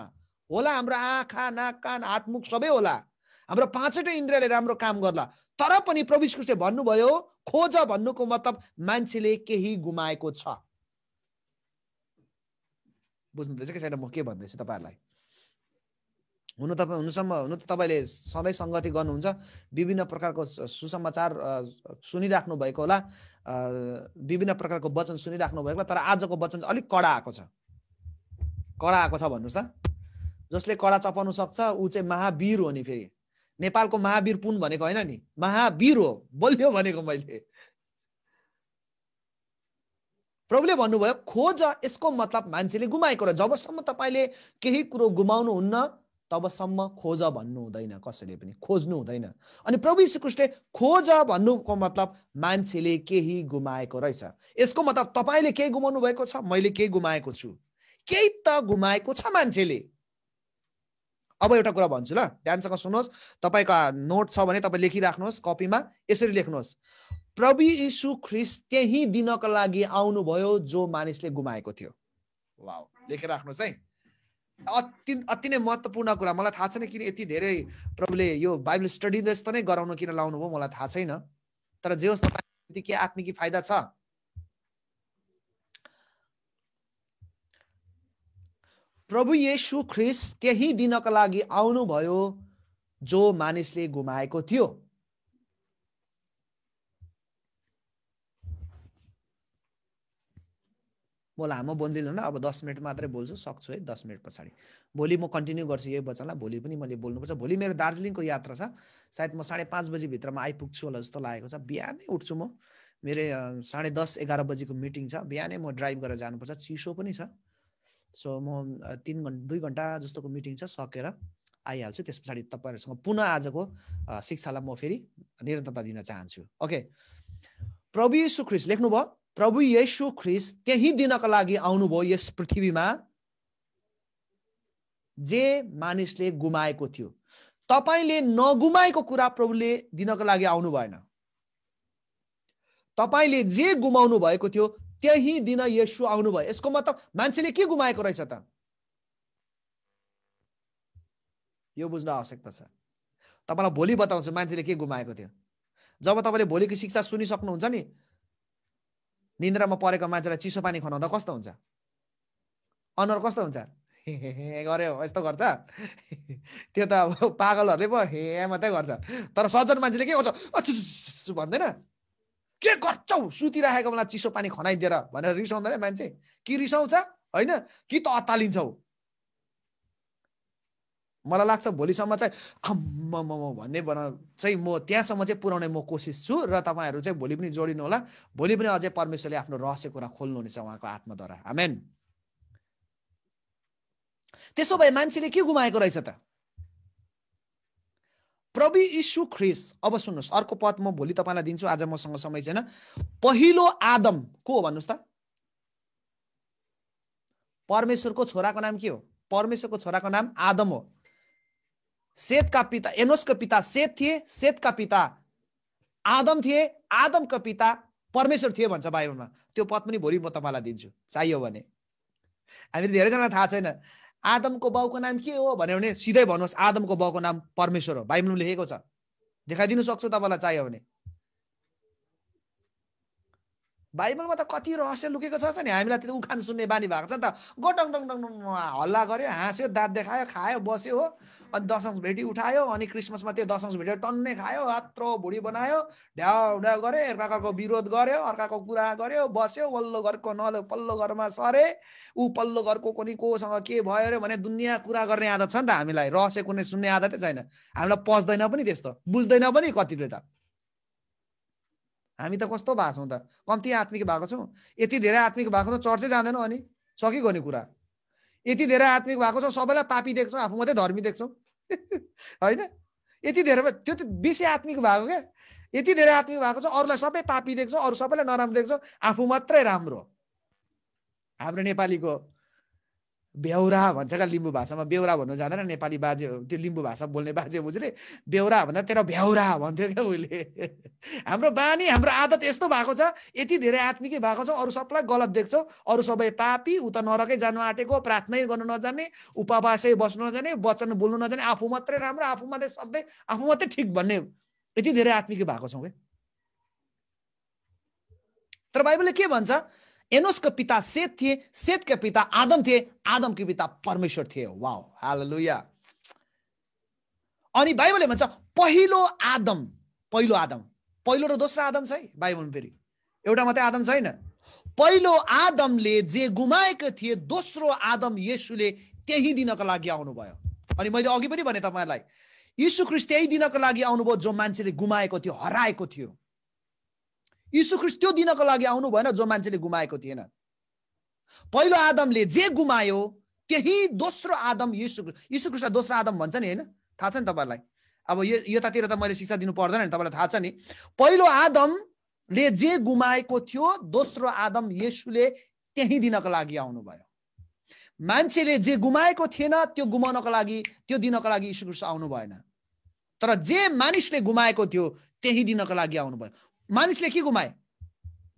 होला हाम्रो आँखा नाक कान हातमुख सबै होला हाम्रो पाँचवटै इन्द्रियले राम्रो काम गर्ला तर पनि प्रभु श्रीकृष्णले भन्नुभयो खोज भन्नुको मतलब मान्छेले केही गुमाएको छ बुझ्नुहुँदैछ कि छैन म के भन्दैछु तपाईँहरूलाई हुनु तपाईँ हुनुसम्म हुनु त तपाईँले सधैँ सङ्गति गर्नुहुन्छ विभिन्न प्रकारको सुसमाचार सुनिराख्नु भएको होला विभिन्न प्रकारको वचन सुनिराख्नु भएको होला तर आजको वचन चाहिँ अलिक कडा आएको छ कडा आएको छ भन्नुहोस् त जसले कडा चपाउनु सक्छ ऊ चाहिँ महावीर हो नि फेरि नेपालको महावीर पुन भनेको होइन नि महावीर हो बलियो भनेको मैले प्रभुले भन्नुभयो खोज यसको मतलब मान्छेले गुमाएको र जबसम्म तपाईँले केही कुरो गुमाउनुहुन्न तबसम्म खोज भन्नु हुँदैन कसैले पनि खोज्नु हुँदैन अनि प्रभु श्रीकृष्णले खोज भन्नुको मतलब मान्छेले केही गुमाएको रहेछ यसको मतलब तपाईँले केही गुमाउनु भएको छ मैले केही गुमाएको छु केही त गुमाएको छ मान्छेले अब एउटा कुरा भन्छु ल ध्यानसँग सुन्नुहोस् तपाईँको नोट छ भने तपाईँ लेखिराख्नुहोस् कपीमा यसरी लेख्नुहोस् प्रभु यीशु ख्रिस त्यही दिनको लागि आउनुभयो जो मानिसले गुमाएको थियो वा लेखेर राख्नुहोस् है अति अति नै महत्त्वपूर्ण कुरा मलाई थाहा छैन किन यति धेरै प्रभुले यो बाइबल स्टडी जस्तो नै गराउनु किन लाउनु भयो मलाई थाहा छैन तर जे होस् तपाईँ के आत्मिकी फाइदा छ प्रभु येसु ख्रिस त्यही दिनका लागि आउनुभयो जो मानिसले गुमाएको थियो म लामो न अब दस मिनट मात्रै बोल्छु सक्छु है दस मिनट पछाडि भोलि म कन्टिन्यू गर्छु यही वचनलाई भोलि पनि मैले बोल्नुपर्छ भोलि मेरो दार्जिलिङको यात्रा छ सायद म साढे पाँच बजीभित्रमा आइपुग्छु होला जस्तो लागेको छ बिहानै उठ्छु म मेरो साढे दस एघार बजीको मिटिङ छ बिहानै म ड्राइभ गरेर जानुपर्छ चिसो पनि छ सो म तिन घन्टा दुई घन्टा जस्तोको मिटिङ छ सकेर आइहाल्छु त्यस पछाडि तपाईँहरूसँग पुनः आजको शिक्षालाई म फेरि निरन्तरता दिन चाहन्छु ओके प्रभु यशु ख्रिस लेख्नुभयो प्रभु यशु ख्रिस त्यही दिनको लागि आउनुभयो यस पृथ्वीमा जे मानिसले गुमाएको थियो तपाईँले नगुमाएको कुरा प्रभुले दिनको लागि आउनु भएन तपाईँले जे गुमाउनु भएको थियो त्यही दिन यसु भयो यसको मतलब मान्छेले के गुमाएको रहेछ त यो बुझ्न आवश्यकता छ तपाईँलाई भोलि बताउँछु मान्छेले के गुमाएको थियो जब तपाईँले भोलिको शिक्षा सुनिसक्नुहुन्छ नि निन्द्रामा परेको मान्छेलाई चिसो पानी खनाउँदा कस्तो हुन्छ अनुहार कस्तो हुन्छ हे गऱ्यो यस्तो गर्छ त्यो त अब पागलहरूले पो हे मात्रै गर्छ तर सजन मान्छेले के गर्छ भन्दैन के गर्छौ सुतिराखेको मलाई चिसो पानी खनाइदिएर भनेर रिसाउँदैन मान्छे कि रिसाउँछ होइन कि त अत्तालिन्छौ मलाई लाग्छ भोलिसम्म चाहिँ आम्म भन्ने चाहिँ म त्यहाँसम्म चाहिँ पुऱ्याउने म कोसिस छु र तपाईँहरू चाहिँ भोलि पनि जोडिनु होला भोलि पनि अझै परमेश्वरले आफ्नो रहस्य कुरा खोल्नुहुनेछ उहाँको आत्माद्वारा आमेन त्यसो भए मान्छेले के गुमाएको रहेछ त प्रभु यीशु ख्रिस अब सुन्नुहोस् अर्को पद म भोलि तपाईँलाई दिन्छु आज मसँग समय छैन पहिलो आदम को हो भन्नुहोस् त परमेश्वरको छोराको नाम के हो परमेश्वरको छोराको नाम आदम हो सेतका पिता एनोसको पिता सेत थिए सेतका पिता आदम थिए आदमका पिता परमेश्वर थियो भन्छ बाइबलमा त्यो पद पनि भोलि म तपाईँलाई दिन्छु चाहियो भने हामीले धेरैजनालाई थाहा छैन आदमको बाउको नाम के हो भन्यो भने सिधै भन्नुहोस् आदमको बाउको नाम परमेश्वर हो बाइबलमा लेखेको छ देखाइदिनु सक्छु तपाईँलाई चाहियो भने बाइबलमा त कति रहस्य लुकेको छ नि हामीलाई त उखान सुन्ने बानी भएको छ नि त गोटङ डङ डङ हल्ला गऱ्यो हाँस्यो दाँत देखायो खायो बस्यो हो अनि दशौँ भेटी उठायो अनि क्रिसमसमा त्यो दशौँ भेटेर टन्ने खायो हात्रो भुँडी बनायो ढ्याउ ढ्याउ गऱ्यो अर्काको विरोध गर्यो अर्काको कुरा गर्यो बस्यो वल्लो घरको नलो पल्लो घरमा सरे ऊ पल्लो घरको कुनै कोसँग के भयो अरे भने दुनियाँ कुरा गर्ने आदत छ नि त हामीलाई रहस्य कुनै सुन्ने आदतै छैन हामीलाई पस्दैन पनि त्यस्तो बुझ्दैन पनि कतिले त हामी त कस्तो भएको छौँ त कम्ती आत्मिक भएको छौँ यति धेरै आत्मिक भएको छ चर्चै जाँदैनौँ अनि सकिगयो नि कुरा यति धेरै आत्मिक भएको छ सबैलाई पापी देख्छौँ आफू मात्रै धर्मी देख्छौँ होइन यति धेरै त्यो त बेसी आत्मिक भएको क्या यति धेरै आत्मिक भएको छ अरूलाई सबै पापी देख्छौँ अरू सबैलाई नराम्रो देख्छौँ आफू मात्रै राम्रो हाम्रो नेपालीको बेहोरा भन्छ क्या लिम्बू भाषामा बेहोरा भन्नु जाँदैन नेपाली बाजे त्यो लिम्बू भाषा बोल्ने बाजे बोजूले बेहोरा भन्दा तेरो भ्याउरा भन्थ्यो क्या उहिले हाम्रो बानी हाम्रो आदत यस्तो भएको छ यति धेरै आत्मिकै भएको छ अरू सबलाई गलत देख्छौँ अरू सबै पापी उता नरकै जानु आँटेको प्रार्थनै गर्नु नजाने उपवासै बस्नु नजाने वचन बोल्नु नजाने आफू मात्रै राम्रो आफू मात्रै सधैँ आफू मात्रै ठिक भन्ने यति धेरै आत्मिकै भएको छौँ क्या तर बाइबलले के भन्छ एनोस का पिता सेत थे सेत के पिता आदम थे आदम के पिता परमेश्वर थिए वाउ हालेलुया अनि बाइबलले भन्छ पहिलो आदम पहिलो आदम पहिलो र दोस्रो आदम छ है बाइबलमा फेरि एउटा मात्रै आदम छैन पहिलो आदमले जे गुमाएको थिए दोस्रो आदम येसुले त्यही दिनको लागि आउनुभयो अनि मैले अघि पनि भने तपाईँलाई यीशु ख्रिस्ट त्यही दिनको लागि आउनुभयो जो मान्छेले गुमाएको थियो हराएको थियो ख्रिस्ट त्यो दिनको लागि आउनु भएन जो मान्छेले गुमाएको थिएन पहिलो आदमले जे गुमायो त्यही दोस्रो आदम यीशु ख्रिस्ट दोस्रो आदम भन्छ नि होइन थाहा छ नि तपाईँहरूलाई अब यो यतातिर त मैले शिक्षा दिनु पर्दैन नि तपाईँलाई थाहा छ नि पहिलो आदमले जे गुमाएको थियो दोस्रो आदम यसुले त्यही दिनको लागि आउनुभयो मान्छेले जे गुमाएको थिएन त्यो गुमाउनको लागि त्यो दिनको लागि यीशु ख्रिस्ट आउनु भएन तर जे मानिसले गुमाएको थियो त्यही दिनको लागि आउनुभयो मानिसले के गुमाए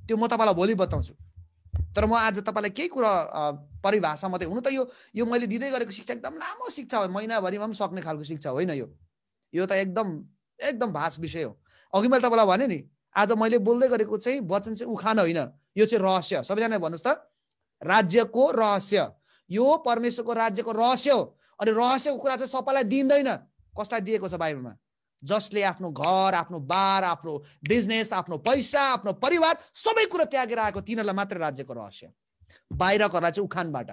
त्यो म तपाईँलाई भोलि बताउँछु तर म आज तपाईँलाई केही कुरा परिभाषा मात्रै हुनु त यो यो मैले दिँदै गरेको शिक्षा एकदम लामो शिक्षा हो महिनाभरिमा पनि सक्ने खालको शिक्षा होइन यो यो त एकदम एकदम भाष विषय हो अघि मैले तपाईँलाई भने नि आज मैले बोल्दै गरेको चाहिँ वचन चाहिँ उखान होइन यो चाहिँ रहस्य सबैजना भन्नुहोस् त राज्यको रहस्य यो परमेश्वरको राज्यको रहस्य हो अनि रहस्यको कुरा चाहिँ सबैलाई दिइँदैन कसलाई दिएको छ बाइबलमा जसले आफ्नो घर आफ्नो बार आफ्नो बिजनेस आफ्नो पैसा आफ्नो परिवार सबै कुरो त्यागेर आएको तिनीहरूलाई मात्रै राज्यको रहस्य बाहिरकोहरूलाई चाहिँ उखानबाट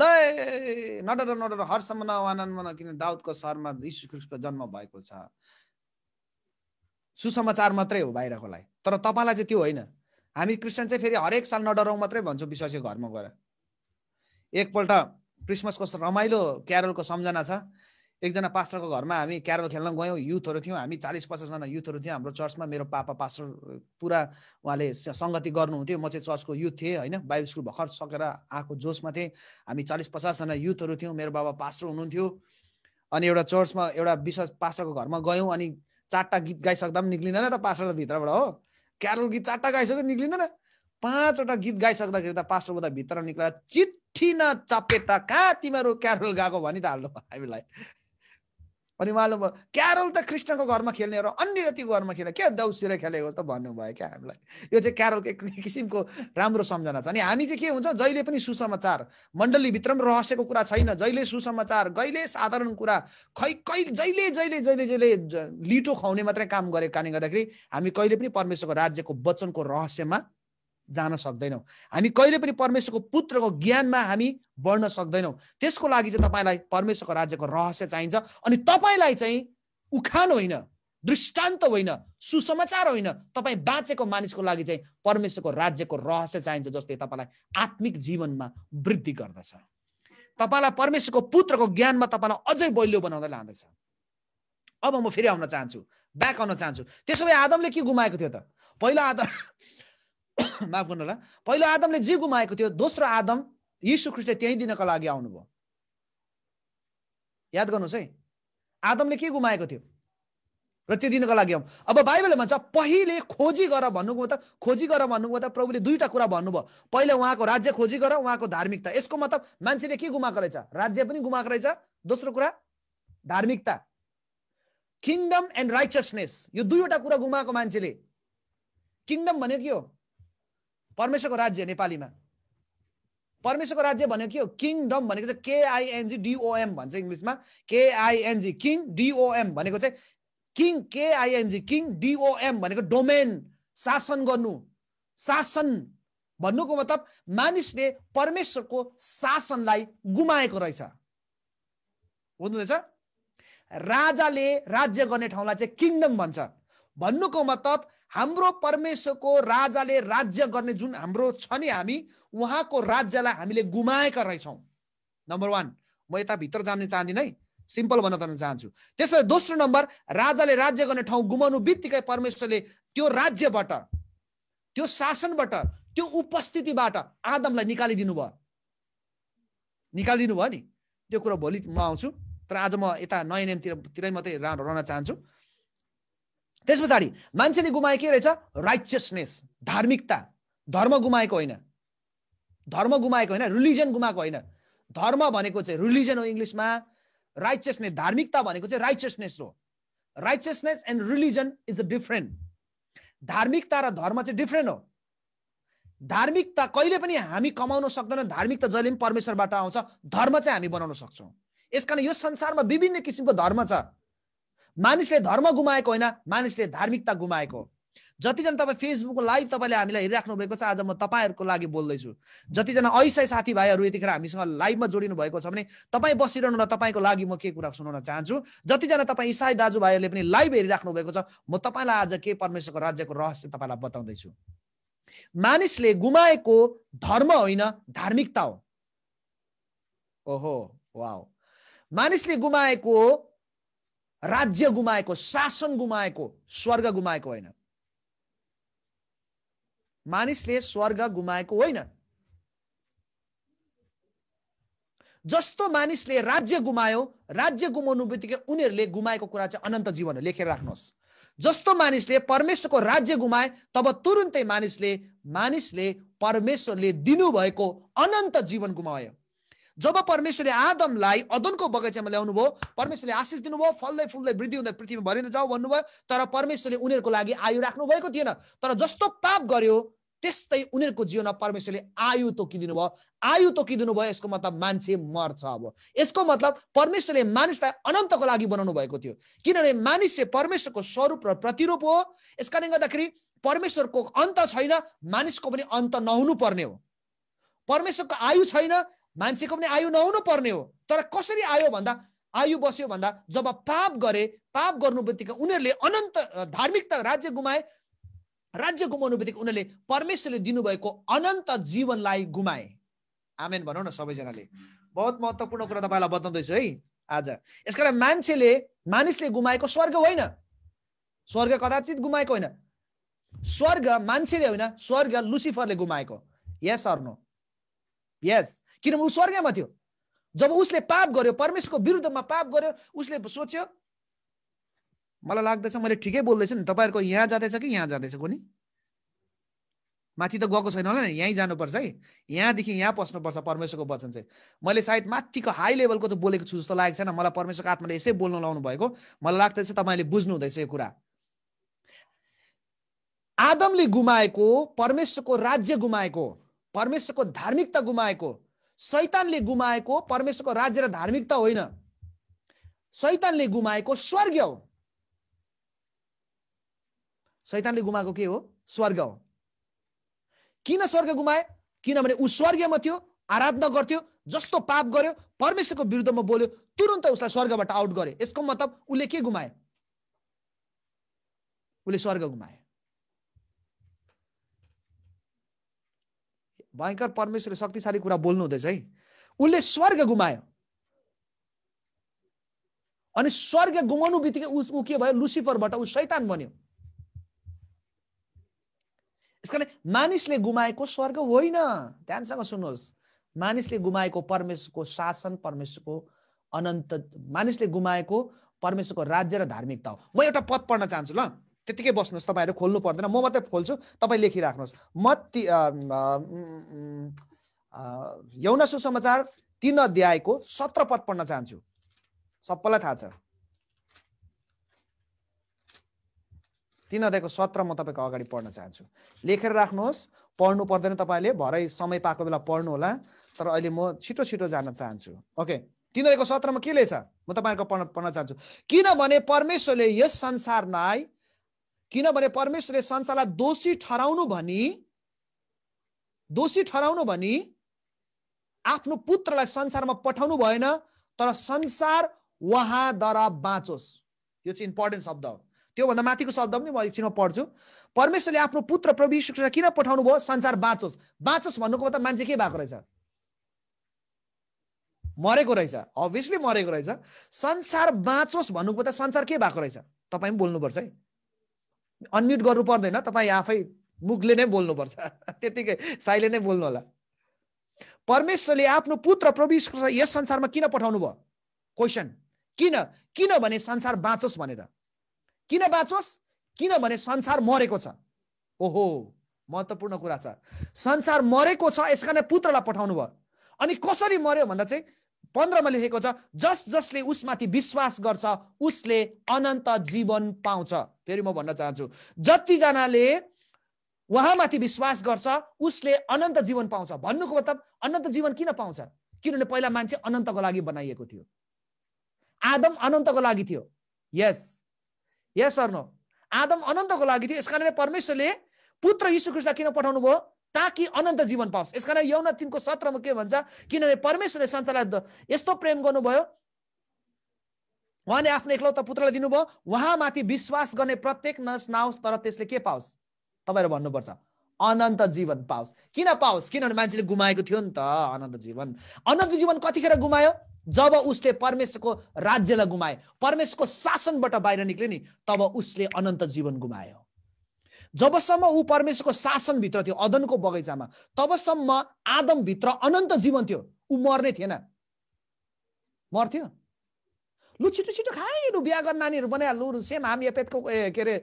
ल नडर नडर हरसम्म नवानन किन दाउदको सहरमा ख्रिस्टको जन्म भएको छ सुसमाचार मात्रै हो बाहिरकोलाई तर तपाईँलाई चाहिँ त्यो होइन हामी क्रिस्चियन चाहिँ फेरि हरेक साल नडराउँ मात्रै भन्छौँ विश्वासी घरमा गएर एकपल्ट क्रिसमसको रमाइलो क्यारोलको सम्झना छ एकजना पास्टरको घरमा हामी क्यारल खेल्न गयौँ युथहरू थियौँ हामी चालिस पचासजना युथहरू थियौँ हाम्रो चर्चमा मेरो पापा पास्टर पुरा उहाँले सङ्गति गर्नुहुन्थ्यो म चाहिँ चर्चको युथ थिएँ होइन बाइबल स्कुल भर्खर सकेर आएको जोसमा थिएँ हामी चालिस पचासजना युथहरू थियौँ मेरो बाबा पास्टर हुनुहुन्थ्यो अनि एउटा चर्चमा एउटा विश्वास पास्टरको घरमा गयौँ अनि चारवटा गीत गाइसक्दा पनि निक्लिँदैन त पास्टर त भित्रबाट हो क्यारल गीत चारवटा गाइसक्यो निक्लिँदैन पाँचवटा गीत गाइसक्दाखेरि त पास्टर त भित्र निक्लेर चिट्ठी न चपेटा कहाँ तिमीहरू क्यारल गएको भनी त हाल्नु हामीलाई अनि उहाँले क्यारल त कृष्णको घरमा खेल्ने र अन्य जतिको घरमा खेल्ने क्या देउसीर खेलेको त भन्नुभयो क्या हामीलाई यो चाहिँ क्यारलको एक किसिमको राम्रो सम्झना छ अनि हामी चाहिँ के हुन्छ जहिले पनि सुसमाचार मण्डलीभित्र पनि रहस्यको कुरा छैन जहिले सुसमाचार कहिले साधारण कुरा खै कहिले जहिले जहिले जहिले जहिले लिटो खुवाउने मात्रै काम गरेको कारणले गर्दाखेरि हामी कहिले पनि परमेश्वरको राज्यको वचनको रहस्यमा जान सक्दैनौँ हामी कहिले पनि परमेश्वरको पुत्रको ज्ञानमा हामी बढ्न सक्दैनौँ त्यसको लागि चाहिँ तपाईँलाई परमेश्वरको राज्यको रहस्य चाहिन्छ अनि तपाईँलाई चाहिँ उखान होइन दृष्टान्त होइन सुसमाचार होइन तपाईँ बाँचेको मानिसको लागि चाहिँ परमेश्वरको राज्यको रहस्य चाहिन्छ जसले तपाईँलाई आत्मिक जीवनमा वृद्धि गर्दछ तपाईँलाई परमेश्वरको पुत्रको ज्ञानमा तपाईँलाई अझै बलियो बनाउँदै लाँदैछ अब म फेरि आउन चाहन्छु ब्याक आउन चाहन्छु त्यसो भए आदमले के गुमाएको थियो त पहिला आदम माफ गर्नु होला पहिलो आदमले जे गुमाएको थियो दोस्रो आदम यीशु ख्रिस्ट त्यहीँ दिनको लागि आउनुभयो याद गर्नुहोस् है आदमले के गुमाएको थियो र त्यो दिनको लागि आउँ अब बाइबलले भन्छ पहिले खोजी गर भन्नुभयो त खोजी गर भन्नुभयो त प्रभुले दुईवटा कुरा भन्नुभयो पहिले उहाँको राज्य खोजी गर उहाँको धार्मिकता यसको मतलब मान्छेले के गुमाएको रहेछ राज्य पनि गुमाएको रहेछ दोस्रो कुरा धार्मिकता किङडम एन्ड राइचसनेस यो दुईवटा कुरा गुमाएको मान्छेले किङडम भनेको के हो परमेश्वरको राज्य नेपालीमा परमेश्वरको राज्य भनेको के हो किङडम भनेको चाहिँ केआइएनजी डिओएम भन्छ इङ्ग्लिसमा केआइएनजी किङ डिओएम भनेको चाहिँ किङ केआइएनजी किङ डिओएम भनेको डोमेन शासन गर्नु शासन भन्नुको मतलब मानिसले परमेश्वरको शासनलाई गुमाएको रहेछ बुझ्नुहुँदैछ राजाले राज्य गर्ने ठाउँलाई चाहिँ किङडम भन्छ भन्नुको मतलब हाम्रो परमेश्वरको राजाले राज्य गर्ने जुन हाम्रो छ नि हामी उहाँको राज्यलाई हामीले गुमाएका रहेछौँ नम्बर वान म यताभित्र जान चाहदिनँ है सिम्पल भन्न त चाहन्छु त्यसपछि दोस्रो नम्बर राजाले राज्य गर्ने ठाउँ गुमाउनु बित्तिकै परमेश्वरले त्यो राज्यबाट त्यो शासनबाट त्यो उपस्थितिबाट आदमलाई निकालिदिनु भयो निकालिदिनु भयो नि त्यो कुरो भोलि म आउँछु तर आज म यता नयाँ तिरै मात्रै रहन चाहन्छु त्यस पछाडि मान्छेले गुमाए के रहेछ राइचियसनेस धार्मिकता धर्म गुमाएको होइन धर्म गुमाएको होइन रिलिजन गुमाएको होइन धर्म भनेको चाहिँ रिलिजन हो इङ्ग्लिसमा राइचियसनेस धार्मिकता भनेको चाहिँ राइचियसनेस हो righteousness and religion is a different धार्मिकता र धर्म चाहिँ डिफ्रेन्ट हो धार्मिकता कहिले पनि हामी कमाउन सक्दैन धार्मिकता जहिले पनि परमेश्वरबाट आउँछ धर्म चाहिँ हामी बनाउन सक्छौँ यसकारण यो संसारमा विभिन्न किसिमको धर्म छ मानिसले धर्म गुमाएको होइन मानिसले धार्मिकता गुमाएको जतिजना तपाईँ फेसबुकको लाइभ तपाईँले हामीलाई हेरिराख्नु भएको छ आज म तपाईँहरूको लागि बोल्दैछु जतिजना ऐसै साथीभाइहरू यतिखेर हामीसँग लाइभमा जोडिनु भएको छ भने तपाईँ बसिरहनु र तपाईँको लागि म के कुरा सुनाउन चाहन्छु जतिजना तपाईँ इसाई दाजुभाइहरूले पनि लाइभ हेरिराख्नु भएको छ म तपाईँलाई आज के परमेश्वरको राज्यको रहस्य तपाईँलाई बताउँदैछु मानिसले गुमाएको धर्म होइन धार्मिकता हो ओहो वा मानिसले गुमाएको राज्य गुमाएको शासन गुमाएको स्वर्ग गुमाएको होइन मानिसले स्वर्ग गुमाएको होइन जस्तो मानिसले राज्य गुमायो राज्य गुमाउनु बित्तिकै उनीहरूले गुमाएको कुरा चाहिँ अनन्त जीवन हो लेखेर राख्नुहोस् जस्तो मानिसले परमेश्वरको राज्य गुमाए तब तुरुन्तै मानिसले मानिसले परमेश्वरले दिनुभएको अनन्त जीवन गुमायो जब परमेश्वरले आदमलाई अदनको बगैँचामा ल्याउनु भयो परमेश्वरले आशिष दिनुभयो फल्दै फुल्दै वृद्धि हुँदै पृथ्वीमा भरिँदै जाऊ भन्नुभयो तर परमेश्वरले उनीहरूको लागि आयु राख्नु भएको थिएन तर जस्तो पाप गर्यो त्यस्तै उनीहरूको जीवनमा परमेश्वरले आयु तोकिदिनु भयो आयु तोकिदिनु भयो यसको मतलब मान्छे मर्छ अब यसको मतलब परमेश्वरले मानिसलाई अनन्तको लागि बनाउनु भएको थियो किनभने मानिस चाहिँ परमेश्वरको स्वरूप र प्रतिरूप हो यस कारणले गर्दाखेरि परमेश्वरको अन्त छैन मानिसको पनि अन्त नहुनु पर्ने हो परमेश्वरको आयु छैन मान्छेको पनि आयु नहुनु पर्ने हो तर कसरी आयो भन्दा आयु बस्यो भन्दा जब पाप गरे पाप गर्नु बित्तिकै उनीहरूले अनन्त धार्मिकता राज्य गुमाए राज्य गुमाउनु बित्तिकै उनीहरूले परमेश्वरले दिनुभएको अनन्त जीवनलाई गुमाए आमेन भनौँ न सबैजनाले बहुत महत्त्वपूर्ण कुरा तपाईँलाई बताउँदैछु है आज यसकारण मान्छेले मानिसले गुमाएको स्वर्ग होइन स्वर्ग कदाचित गुमाएको होइन स्वर्ग मान्छेले होइन स्वर्ग लुसिफरले गुमाएको यस अर्नु यस किनभने ऊ स्वर्गमा थियो जब उसले पाप गर्यो परमेश्वरको विरुद्धमा पाप गर्यो उसले सोच्यो मलाई लाग्दछ मैले ठिकै बोल्दैछु नि तपाईँहरूको यहाँ जाँदैछ कि यहाँ जाँदैछ कुनै माथि त गएको छैन होला नि यहीँ जानुपर्छ है यहाँदेखि यहाँ पस्नुपर्छ परमेश्वरको वचन चाहिँ मैले सायद माथिको हाई लेभलको त बोलेको छु जस्तो लागेको छैन मलाई परमेश्वरको आत्माले यसै बोल्न लाउनु भएको मलाई लाग्दैछ तपाईँले बुझ्नु हुँदैछ यो कुरा आदमले गुमाएको परमेश्वरको राज्य गुमाएको परमेश्वरको धार्मिकता गुमाएको सैतानले गुमाएको परमेश्वरको राज्य र धार्मिकता होइन शैतानले गुमाएको स्वर्ग हो सैतानले गुमाएको के हो स्वर्ग हो किन स्वर्ग गुमाए किनभने ऊ स्वर्गमा थियो आराधना गर्थ्यो जस्तो पाप गर्यो परमेश्वरको विरुद्धमा बोल्यो तुरन्त उसलाई स्वर्गबाट आउट गरे यसको मतलब उसले के गुमाए उसले स्वर्ग गुमाए भयङ्कर परमेश्वरले शक्तिशाली कुरा बोल्नु हुँदैछ है उसले स्वर्ग गुमायो अनि स्वर्ग गुमाउनु बित्तिकै उस ऊ के भयो लुसिफरबाट ऊ शैतान बन्यो यस कारण मानिसले गुमाएको स्वर्ग होइन ध्यानसँग सुन्नुहोस् मानिसले गुमाएको परमेश्वरको शासन परमेश्वरको अनन्त मानिसले गुमाएको परमेश्वरको राज्य र धार्मिकता हो म एउटा पद पढ्न चाहन्छु ल त्यतिकै बस्नुहोस् तपाईँहरू खोल्नु पर्दैन म मात्रै खोल्छु तपाईँ लेखिराख्नुहोस् म ती यौना सुसमाचार तिन अध्यायको सत्र पद पढ्न चाहन्छु सबैलाई थाहा छ तिन अध्यायको सत्र म तपाईँको अगाडि पढ्न चाहन्छु लेखेर राख्नुहोस् पढ्नु पर्दैन तपाईँले भरै समय पाएको बेला पढ्नु होला तर अहिले म छिटो छिटो जान चाहन्छु ओके तिनीहरूको सत्रमा के लेछ म तपाईँहरूको पढ्न पढ्न चाहन्छु किनभने परमेश्वरले यस संसारमा किनभने परमेश्वरले संसारलाई दोषी ठहराउनु भनी दोषी ठहराउनु भनी आफ्नो पुत्रलाई संसारमा पठाउनु भएन तर संसार उहाँद्वारा बाँचोस् यो चाहिँ इम्पोर्टेन्ट शब्द हो त्योभन्दा माथिको शब्द पनि म एकछिनमा पढ्छु परमेश्वरले आफ्नो पुत्र प्रभु किन पठाउनु भयो संसार बाँचोस् बाँचोस् भन्नुको मतलब मान्छे के भएको रहेछ मरेको रहेछ अभियसली मरेको रहेछ संसार बाँचोस् भन्नुको मतलब संसार के भएको रहेछ तपाईँ पनि बोल्नुपर्छ है अनम्युट गर्नु पर्दैन तपाईँ आफै मुखले नै बोल्नुपर्छ त्यतिकै साईले नै बोल्नु होला परमेश्वरले आफ्नो पुत्र प्रवेश यस संसारमा किन पठाउनु भयो क्वेसन किन किनभने संसार बाँचोस् भनेर किन बाँचोस् किनभने संसार मरेको छ ओहो महत्त्वपूर्ण कुरा छ संसार मरेको छ यस कारण पुत्रलाई पठाउनु भयो अनि कसरी मर्यो भन्दा चाहिँ पन्ध्रमा लेखेको छ जस जसले उसमाथि विश्वास गर्छ उसले अनन्त जीवन पाउँछ फेरि म भन्न चाहन्छु जतिजनाले उहाँमाथि विश्वास गर्छ उसले अनन्त जीवन पाउँछ भन्नुको मतलब अनन्त जीवन किन पाउँछ किनभने पहिला मान्छे अनन्तको लागि बनाइएको थियो आदम अनन्तको लागि थियो यस यस नो आदम अनन्तको लागि थियो यसकारणले परमेश्वरले पुत्र यीशु कृष्ण किन पठाउनु भयो ताकि अनन्त जीवन पाओस् यस कारण यौन तिनको सत्रमा के भन्छ किनभने परमेश्वरले संसारलाई यस्तो प्रेम गर्नुभयो उहाँले आफ्नो एकलौता पुत्रलाई दिनुभयो उहाँमाथि विश्वास गर्ने प्रत्येक नस नआओस् तर त्यसले के पाओस् तपाईँहरू भन्नुपर्छ अनन्त जीवन पाओस् किन पाओस् किनभने मान्छेले गुमाएको थियो नि त अनन्त जीवन अनन्त जीवन कतिखेर गुमायो जब उसले परमेश्वरको राज्यलाई गुमाए परमेश्वरको शासनबाट बाहिर निक्ल्यो नि तब उसले अनन्त जीवन गुमायो जबसम्म ऊ परमेश्वरको शासनभित्र थियो अदनको बगैँचामा तबसम्म आदमभित्र अनन्त जीवन थियो ऊ मर्ने थिएन मर्थ्यो लु छिटो छिटो खाए लु बिहा गरेर नानीहरू बनाइहाल्नु लु सेम हामी एपेतको ए के अरे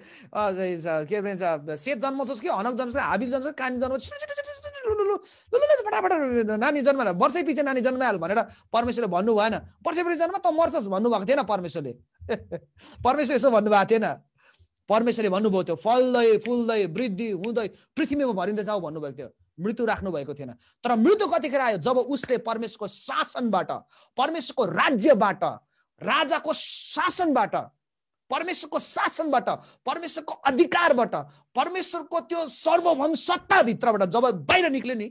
के भन्छ सेत जन्माउँछस् कि हनक जन्म हाबिल जन्म कानी जन्म छिटो छिटो छिटो छिटो लु लु लु लु फटाफट नानी जन्माएर वर्षै पछि नानी जन्माइहाल भनेर परमेश्वरले भन्नु भएन वर्षै पछि जन्म त मर्छस् भन्नुभएको थिएन परमेश्वरले परमेश्वर यसो भन्नुभएको थिएन परमेश्वरले भन्नुभएको थियो फल्दै फुल्दै वृद्धि हुँदै पृथ्वीमा भरिँदै जाऊ भन्नुभएको थियो मृत्यु राख्नुभएको थिएन तर मृत्यु कतिखेर आयो जब उसले परमेश्वरको शासनबाट परमेश्वरको राज्यबाट राजाको शासनबाट परमेश्वरको शासनबाट परमेश्वरको अधिकारबाट परमेश्वरको त्यो सर्वभौम सत्ताभित्रबाट जब बाहिर निक्ल्यो नि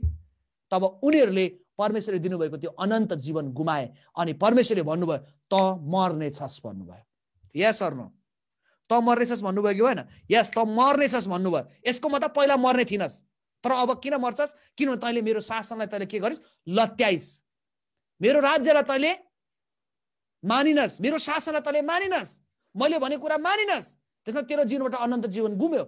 तब उनीहरूले परमेश्वरले दिनुभएको त्यो अनन्त जीवन गुमाए अनि परमेश्वरले भन्नुभयो त मर्ने छस् भन्नुभयो यहाँ सर्नु त मर्नेछस् भन्नुभयो कि होइन यस त मर्नेछस् भन्नुभयो यसको मतलब पहिला मर्ने थिइनस् तर अब किन मर्छस् किनभने तैँले मेरो शासनलाई तैँले के गरिस् लत्याइस् मेरो राज्यलाई तैँले मानिनस् मेरो शासनलाई तैँले मानिनस् मैले भने कुरा मानिनस् त्यसमा तेरो जीवनबाट अनन्त जीवन गुम्यो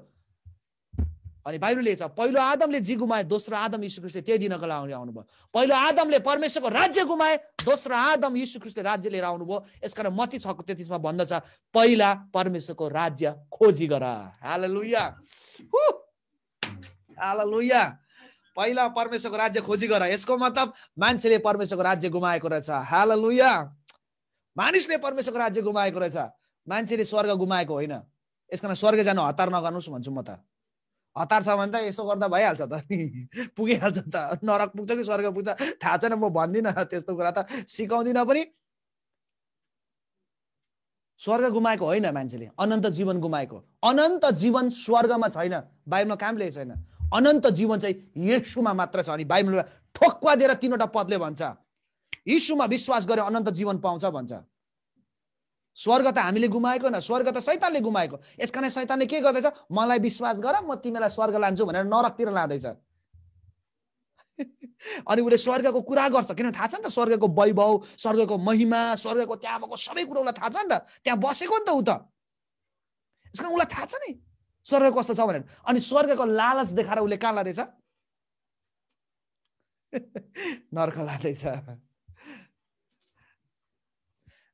अनि बाइबलले छ पहिलो आदमले जी गुमाए दोस्रो आदम यीशु ख्रिस्टले त्यही दिनको लागि आउनुभयो पहिलो आदमले परमेश्वरको राज्य गुमाए दोस्रो आदम यीशु ख्रिस्टले राज्य लिएर आउनुभयो यसकारण मती छको त्यसमा भन्दछ पहिला परमेश्वरको राज्य खोजी गर हालेलुया पहिला परमेश्वरको राज्य खोजी गर यसको मतलब मान्छेले परमेश्वरको राज्य गुमाएको रहेछ हालेलुया मानिसले परमेश्वरको राज्य गुमाएको रहेछ मान्छेले स्वर्ग गुमाएको होइन यसकारण स्वर्ग जानु हतार नगर्नुहोस् भन्छु म त हतार छ भने त यसो गर्दा भइहाल्छ त नि पुगिहाल्छ त नरक पुग्छ कि स्वर्ग पुग्छ थाहा छैन म भन्दिनँ त्यस्तो कुरा त सिकाउँदिनँ पनि स्वर्ग गुमाएको होइन मान्छेले अनन्त जीवन गुमाएको अनन्त जीवन स्वर्गमा छैन बाइबलमा काम लेखेको छैन अनन्त जीवन चाहिँ यीशुमा मात्र छ अनि बाइबलमा ठोक्वा दिएर तिनवटा पदले भन्छ यीशुमा विश्वास गरेर अनन्त जीवन पाउँछ भन्छ स्वर्ग त हामीले गुमाएको न स्वर्ग त सैतानले गुमाएको यस कारण सैतानले के गर्दैछ मलाई विश्वास गर म तिमीलाई स्वर्ग लान्छु भनेर नरकतिर लाँदैछ अनि उसले स्वर्गको कुरा गर्छ किन थाहा छ नि त स्वर्गको वैभव स्वर्गको महिमा स्वर्गको त्यहाँ भएको सबै कुरो उसलाई थाहा छ नि त त्यहाँ बसेको नि त ऊ त यस कारण उसलाई थाहा छ नि स्वर्ग कस्तो छ भनेर अनि स्वर्गको लालच देखाएर उसले कहाँ लाँदैछ नर्क लाँदैछ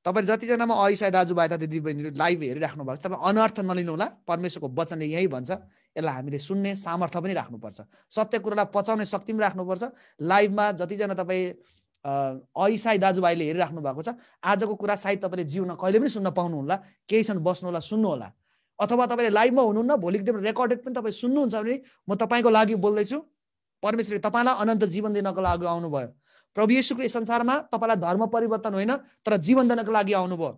तपाईँले जतिजनामा अहिसा दाजुभाइ तथा दिदीबहिनीहरू लाइभ हेरिराख्नु भएको छ तपाईँ अनर्थ नलिनु होला परमेश्वरको वचनले यही भन्छ यसलाई हामीले सुन्ने सामर्थ्य पनि राख्नुपर्छ सत्य कुरालाई पचाउने शक्ति पनि राख्नुपर्छ लाइभमा जतिजना तपाईँ अहिसाई दाजुभाइले हेरिराख्नु भएको छ आजको कुरा सायद तपाईँले जिउन कहिले पनि सुन्न पाउनुहुन्न केही क्षण बस्नुहोला सुन्नुहोला अथवा तपाईँले लाइभमा हुनुहुन्न भोलिको दिन रेकर्डेड पनि तपाईँ सुन्नुहुन्छ भने म तपाईँको लागि बोल्दैछु परमेश्वरले तपाईँलाई अनन्त जीवन दिनको लागि आउनुभयो प्रभु यशुक्र संसारमा तपाईँलाई धर्म परिवर्तन होइन तर जीवन दिनको लागि आउनुभयो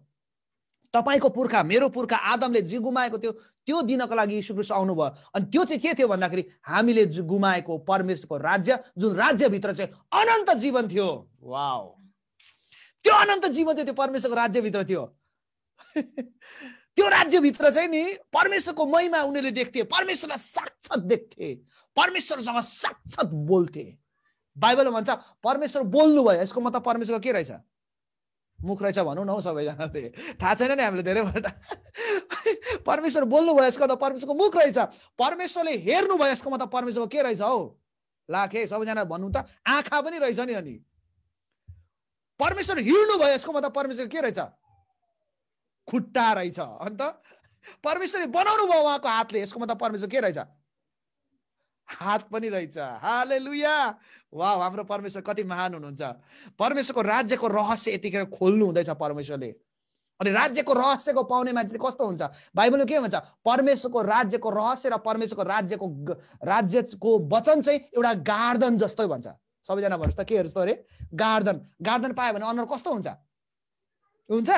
तपाईँको पुर्खा मेरो पुर्खा आदमले जे गुमाएको थियो त्यो दिनको लागि यीशुकृष्ण आउनुभयो अनि त्यो चाहिँ के थियो भन्दाखेरि हामीले गुमाएको परमेश्वरको राज्य जुन राज्यभित्र चाहिँ अनन्त जीवन थियो वा त्यो अनन्त जीवन थियो त्यो परमेश्वरको राज्यभित्र थियो त्यो राज्यभित्र चाहिँ नि परमेश्वरको महिमा उनीहरूले देख्थे परमेश्वरलाई साक्षात देख्थे परमेश्वरसँग साक्षात बोल्थे बाइबल भन्छ परमेश्वर बोल्नु भयो यसको मतलब परमेश्वरको के रहेछ मुख रहेछ भनौँ न हौ सबैजनाले थाहा छैन नि हामीले धेरैपल्ट परमेश्वर बोल्नु भयो यसको त परमेश्वरको मुख रहेछ परमेश्वरले हेर्नु भयो यसको मतलब परमेश्वरको के रहेछ हौ लाखे सबैजना भन्नु त आँखा पनि रहेछ नि अनि परमेश्वर हिँड्नु भयो यसको मतलब परमेश्वर के रहेछ खुट्टा रहेछ अन्त परमेश्वरले बनाउनु भयो उहाँको हातले यसको मतलब परमेश्वर के रहेछ हात पनि रहेछ हाले लुया वा हाम्रो परमेश्वर कति महान हुनुहुन्छ परमेश्वरको राज्यको रहस्य यतिखेर खोल्नु हुँदैछ परमेश्वरले अनि राज्यको रहस्यको पाउने मान्छे कस्तो हुन्छ बाइबलमा के भन्छ परमेश्वरको राज्यको रहस्य र परमेश्वरको राज्यको राज्यको वचन चाहिँ एउटा गार्डन जस्तै भन्छ सबैजना भन्नुहोस् त के हेर्छ अरे गार्डन गार्डन पायो भने अनुहार कस्तो हुन्छ हुन्छ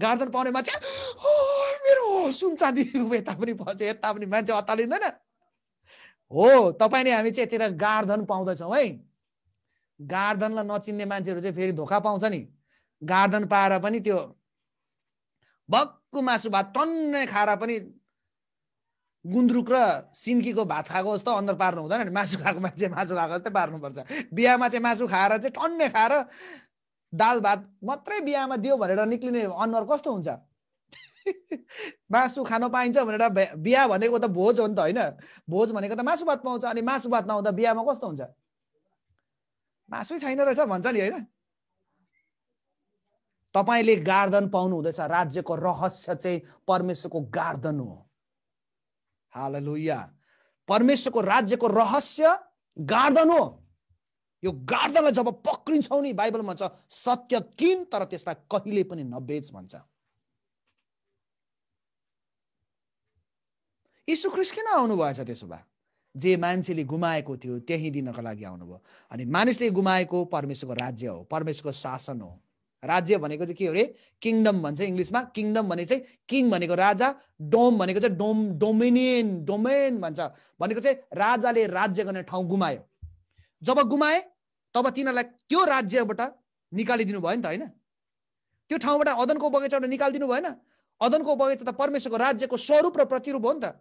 गार्डन पाउने मान्छे मेरो सुन चाँदी यता पनि फस्यो यता पनि मान्छे अतालिँदैन हो तपाईँले हामी चाहिँ यतिर गार्धन पाउँदैछौँ है गार्धनलाई नचिन्ने मान्छेहरू चाहिँ फेरि धोका पाउँछ नि गार्दन पाएर पनि त्यो भक्कु मासु भात टन्नै खाएर पनि गुन्द्रुक र सिन्कीको भात खाएको जस्तो अन्तर पार्नु हुँदैन नि मासु खाएको मान्छे मासु खाएको जस्तै पार्नुपर्छ बिहामा चाहिँ मासु खाएर चाहिँ टन्ने खाएर दाल भात मात्रै बिहामा दियो भनेर निक्लिने अनुहार कस्तो हुन्छ मासु खान पाइन्छ भनेर बिहा भनेको त भोज हो नि त होइन भोज भनेको त मासु भात पाउँछ अनि मासु भात नहुँदा बिहामा कस्तो हुन्छ मासु छैन रहेछ भन्छ नि होइन तपाईँले गार्डन पाउनु हुँदैछ राज्यको रहस्य चाहिँ परमेश्वरको गार्डन हो हालेलुया परमेश्वरको राज्यको रहस्य गार्डन हो यो गार्डनलाई जब पक्रिन्छौ नि बाइबल भन्छ सत्य किन तर त्यसलाई कहिले पनि नबेच भन्छ यीशु ख्रिस किन आउनुभएछ त्यसो भए जे मान्छेले गुमाएको थियो त्यहीँ दिनको लागि आउनुभयो अनि मानिसले गुमाएको परमेश्वरको राज्य हो परमेश्वरको शासन हो राज्य भनेको चाहिँ के हो अरे किङडम भन्छ इङ्ग्लिसमा किङडम भने चाहिँ किङ भनेको राजा डोम भनेको चाहिँ डोम डोमिनियन डोमेन भन्छ भनेको चाहिँ राजाले राज्य गर्ने ठाउँ गुमायो जब गुमाए तब तिनीहरूलाई त्यो राज्यबाट निकालिदिनु भयो नि त होइन त्यो ठाउँबाट अदनको बगैँचाबाट निकालिदिनु भएन अदनको बगैँचा त परमेश्वरको राज्यको स्वरूप र प्रतिरूप हो नि त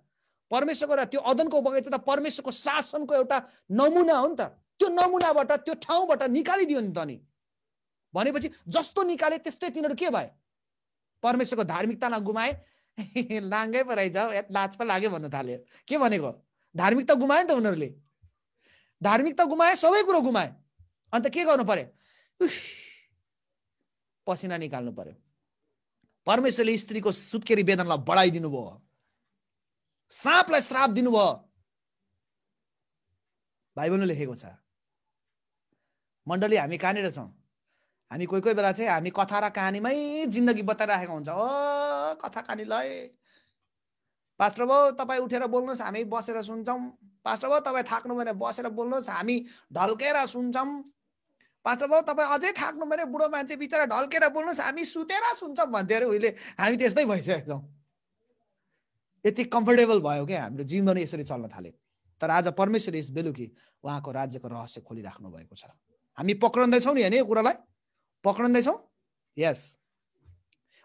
परमेश्वरको र त्यो अदनको बगैँचा त परमेश्वरको शासनको एउटा नमुना हो नि त त्यो नमुनाबाट त्यो ठाउँबाट निकालिदियो नि त नि भनेपछि जस्तो निकाले त्यस्तै तिनीहरू के भए परमेश्वरको धार्मिकता नगुमाए लाङ्गै पो रहेछ लाज पो लाग्यो भन्नु थाल्यो के भनेको धार्मिकता गुमायो नि त उनीहरूले धार्मिकता गुमाए सबै कुरो गुमाए अन्त के गर्नु पर्यो पसिना निकाल्नु पर्यो परमेश्वरले स्त्रीको सुत्केरी वेदनलाई बढाइदिनु भयो साँपलाई श्राप दिनुभयो भाइ बहिनी लेखेको छ मण्डली हामी कहाँनिर छौँ हामी कोही कोही बेला चाहिँ हामी कथा र कहानीमै जिन्दगी बताइराखेको हुन्छ ओ कथा कहानी लय पास्टर भाउ तपाईँ उठेर बोल्नुहोस् हामी बसेर सुन्छौँ पास्टर भाउ तपाईँ थाक्नु भने बसेर बोल्नुहोस् हामी ढल्केर सुन्छौँ पास्टर भाउ तपाईँ अझै थाक्नु भने बुढो मान्छे बिचरा ढल्केर बोल्नुहोस् हामी सुतेर सुन्छौँ भन्थ्यो अरे उहिले हामी त्यस्तै भइसकेको छौँ यति कम्फर्टेबल भयो क्या हाम्रो जीवन यसरी चल्न थाल्यो तर आज परमेश्वर यस बेलुकी उहाँको राज्यको रहस्य खोलिराख्नु भएको छ हामी पक्रँदैछौँ नि होइन यो कुरालाई पक्रँदैछौँ यस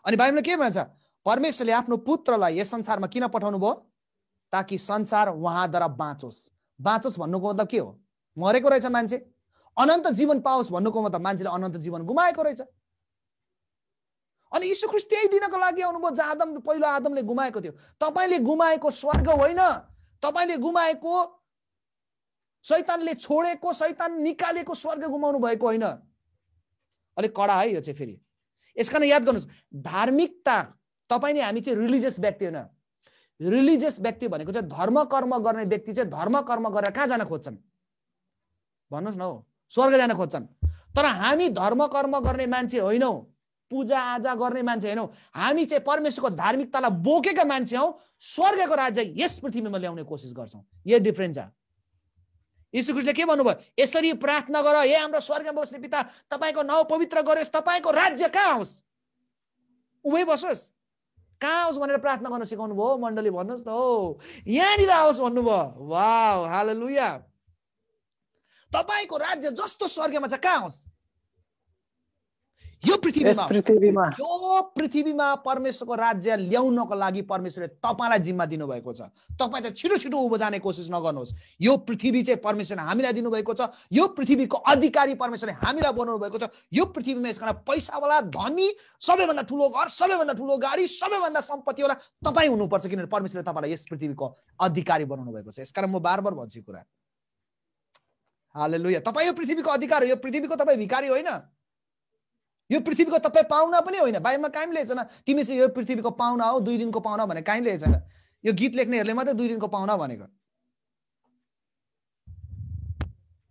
अनि बाइबलमा के भन्छ परमेश्वरले आफ्नो पुत्रलाई यस संसारमा किन पठाउनु भयो ताकि संसार उहाँद्वारा बाँचोस् बाँचोस् भन्नुको मतलब के हो मरेको रहेछ मान्छे अनन्त जीवन पाओस् भन्नुको मतलब मान्छेले अनन्त जीवन गुमाएको रहेछ अनि यीशु ख्रिस्ट त्यही दिनको लागि आउनुभयो जहाँ आदम पहिलो आदमले गुमाएको थियो तपाईँले गुमाएको स्वर्ग होइन तपाईँले गुमाएको शैतानले छोडेको शैतान निकालेको स्वर्ग गुमाउनु भएको होइन अलिक कडा है यो चाहिँ फेरि यस कारण याद गर्नुहोस् धार्मिकता तपाईँ नै हामी चाहिँ रिलिजियस व्यक्ति होइन रिलिजियस व्यक्ति भनेको चाहिँ धर्म कर्म गर्ने व्यक्ति चाहिँ धर्म कर्म गरेर कहाँ जान खोज्छन् भन्नुहोस् न हो स्वर्ग जान खोज्छन् तर हामी धर्म कर्म गर्ने मान्छे होइनौँ पूजा आजा गर्ने मान्छे होइन हामी चाहिँ परमेश्वरको धार्मिकतालाई बोकेका मान्छे हौ स्वर्गको राज्य यस पृथ्वीमा ल्याउने कोसिस गर्छौँ यो डिफ्रेन्स छ यीशुकृष्णले के भन्नुभयो यसरी प्रार्थना गर हे हाम्रो स्वर्गमा बस्ने पिता तपाईँको नाउँ पवित्र गरोस् तपाईँको राज्य कहाँ आओस् उभै बसोस् कहाँ आओस् भनेर प्रार्थना गर्न सिकाउनु भयो मण्डली भन्नुहोस् न हो यहाँनिर आओस् भन्नुभयो वा हाल लुया तपाईँको राज्य जस्तो स्वर्गमा छ कहाँ होस् यो पृथ्वीमा यो पृथ्वीमा परमेश्वरको राज्य ल्याउनको लागि परमेश्वरले तपाईँलाई जिम्मा दिनुभएको छ तपाईँ त छिटो छिटो जाने कोसिस नगर्नुहोस् यो पृथ्वी चाहिँ परमेश्वरले हामीलाई दिनुभएको छ यो पृथ्वीको अधिकारी परमेश्वरले हामीलाई बनाउनु भएको छ यो पृथ्वीमा यसकारण पैसावाला धनी सबैभन्दा ठुलो घर सबैभन्दा ठुलो गाडी सबैभन्दा सम्पत्तिवाला तपाईँ हुनुपर्छ किनभने परमेश्वरले तपाईँलाई यस पृथ्वीको अधिकारी बनाउनु भएको छ यसकारण म बार बार भन्छु कुरा हाले लुया तपाईँ यो पृथ्वीको अधिकार हो यो पृथ्वीको तपाईँ भिकारी होइन यो पृथ्वीको तपाईँ पाहुना पनि होइन बाइबलमा काहीँ लेखेको छैन तिमी चाहिँ यो पृथ्वीको पाहुना हो दुई दिनको पाहुना भनेर काहीँ लेखेको छैन यो गीत लेख्नेहरूले मात्रै दुई दिनको पाहुना भनेको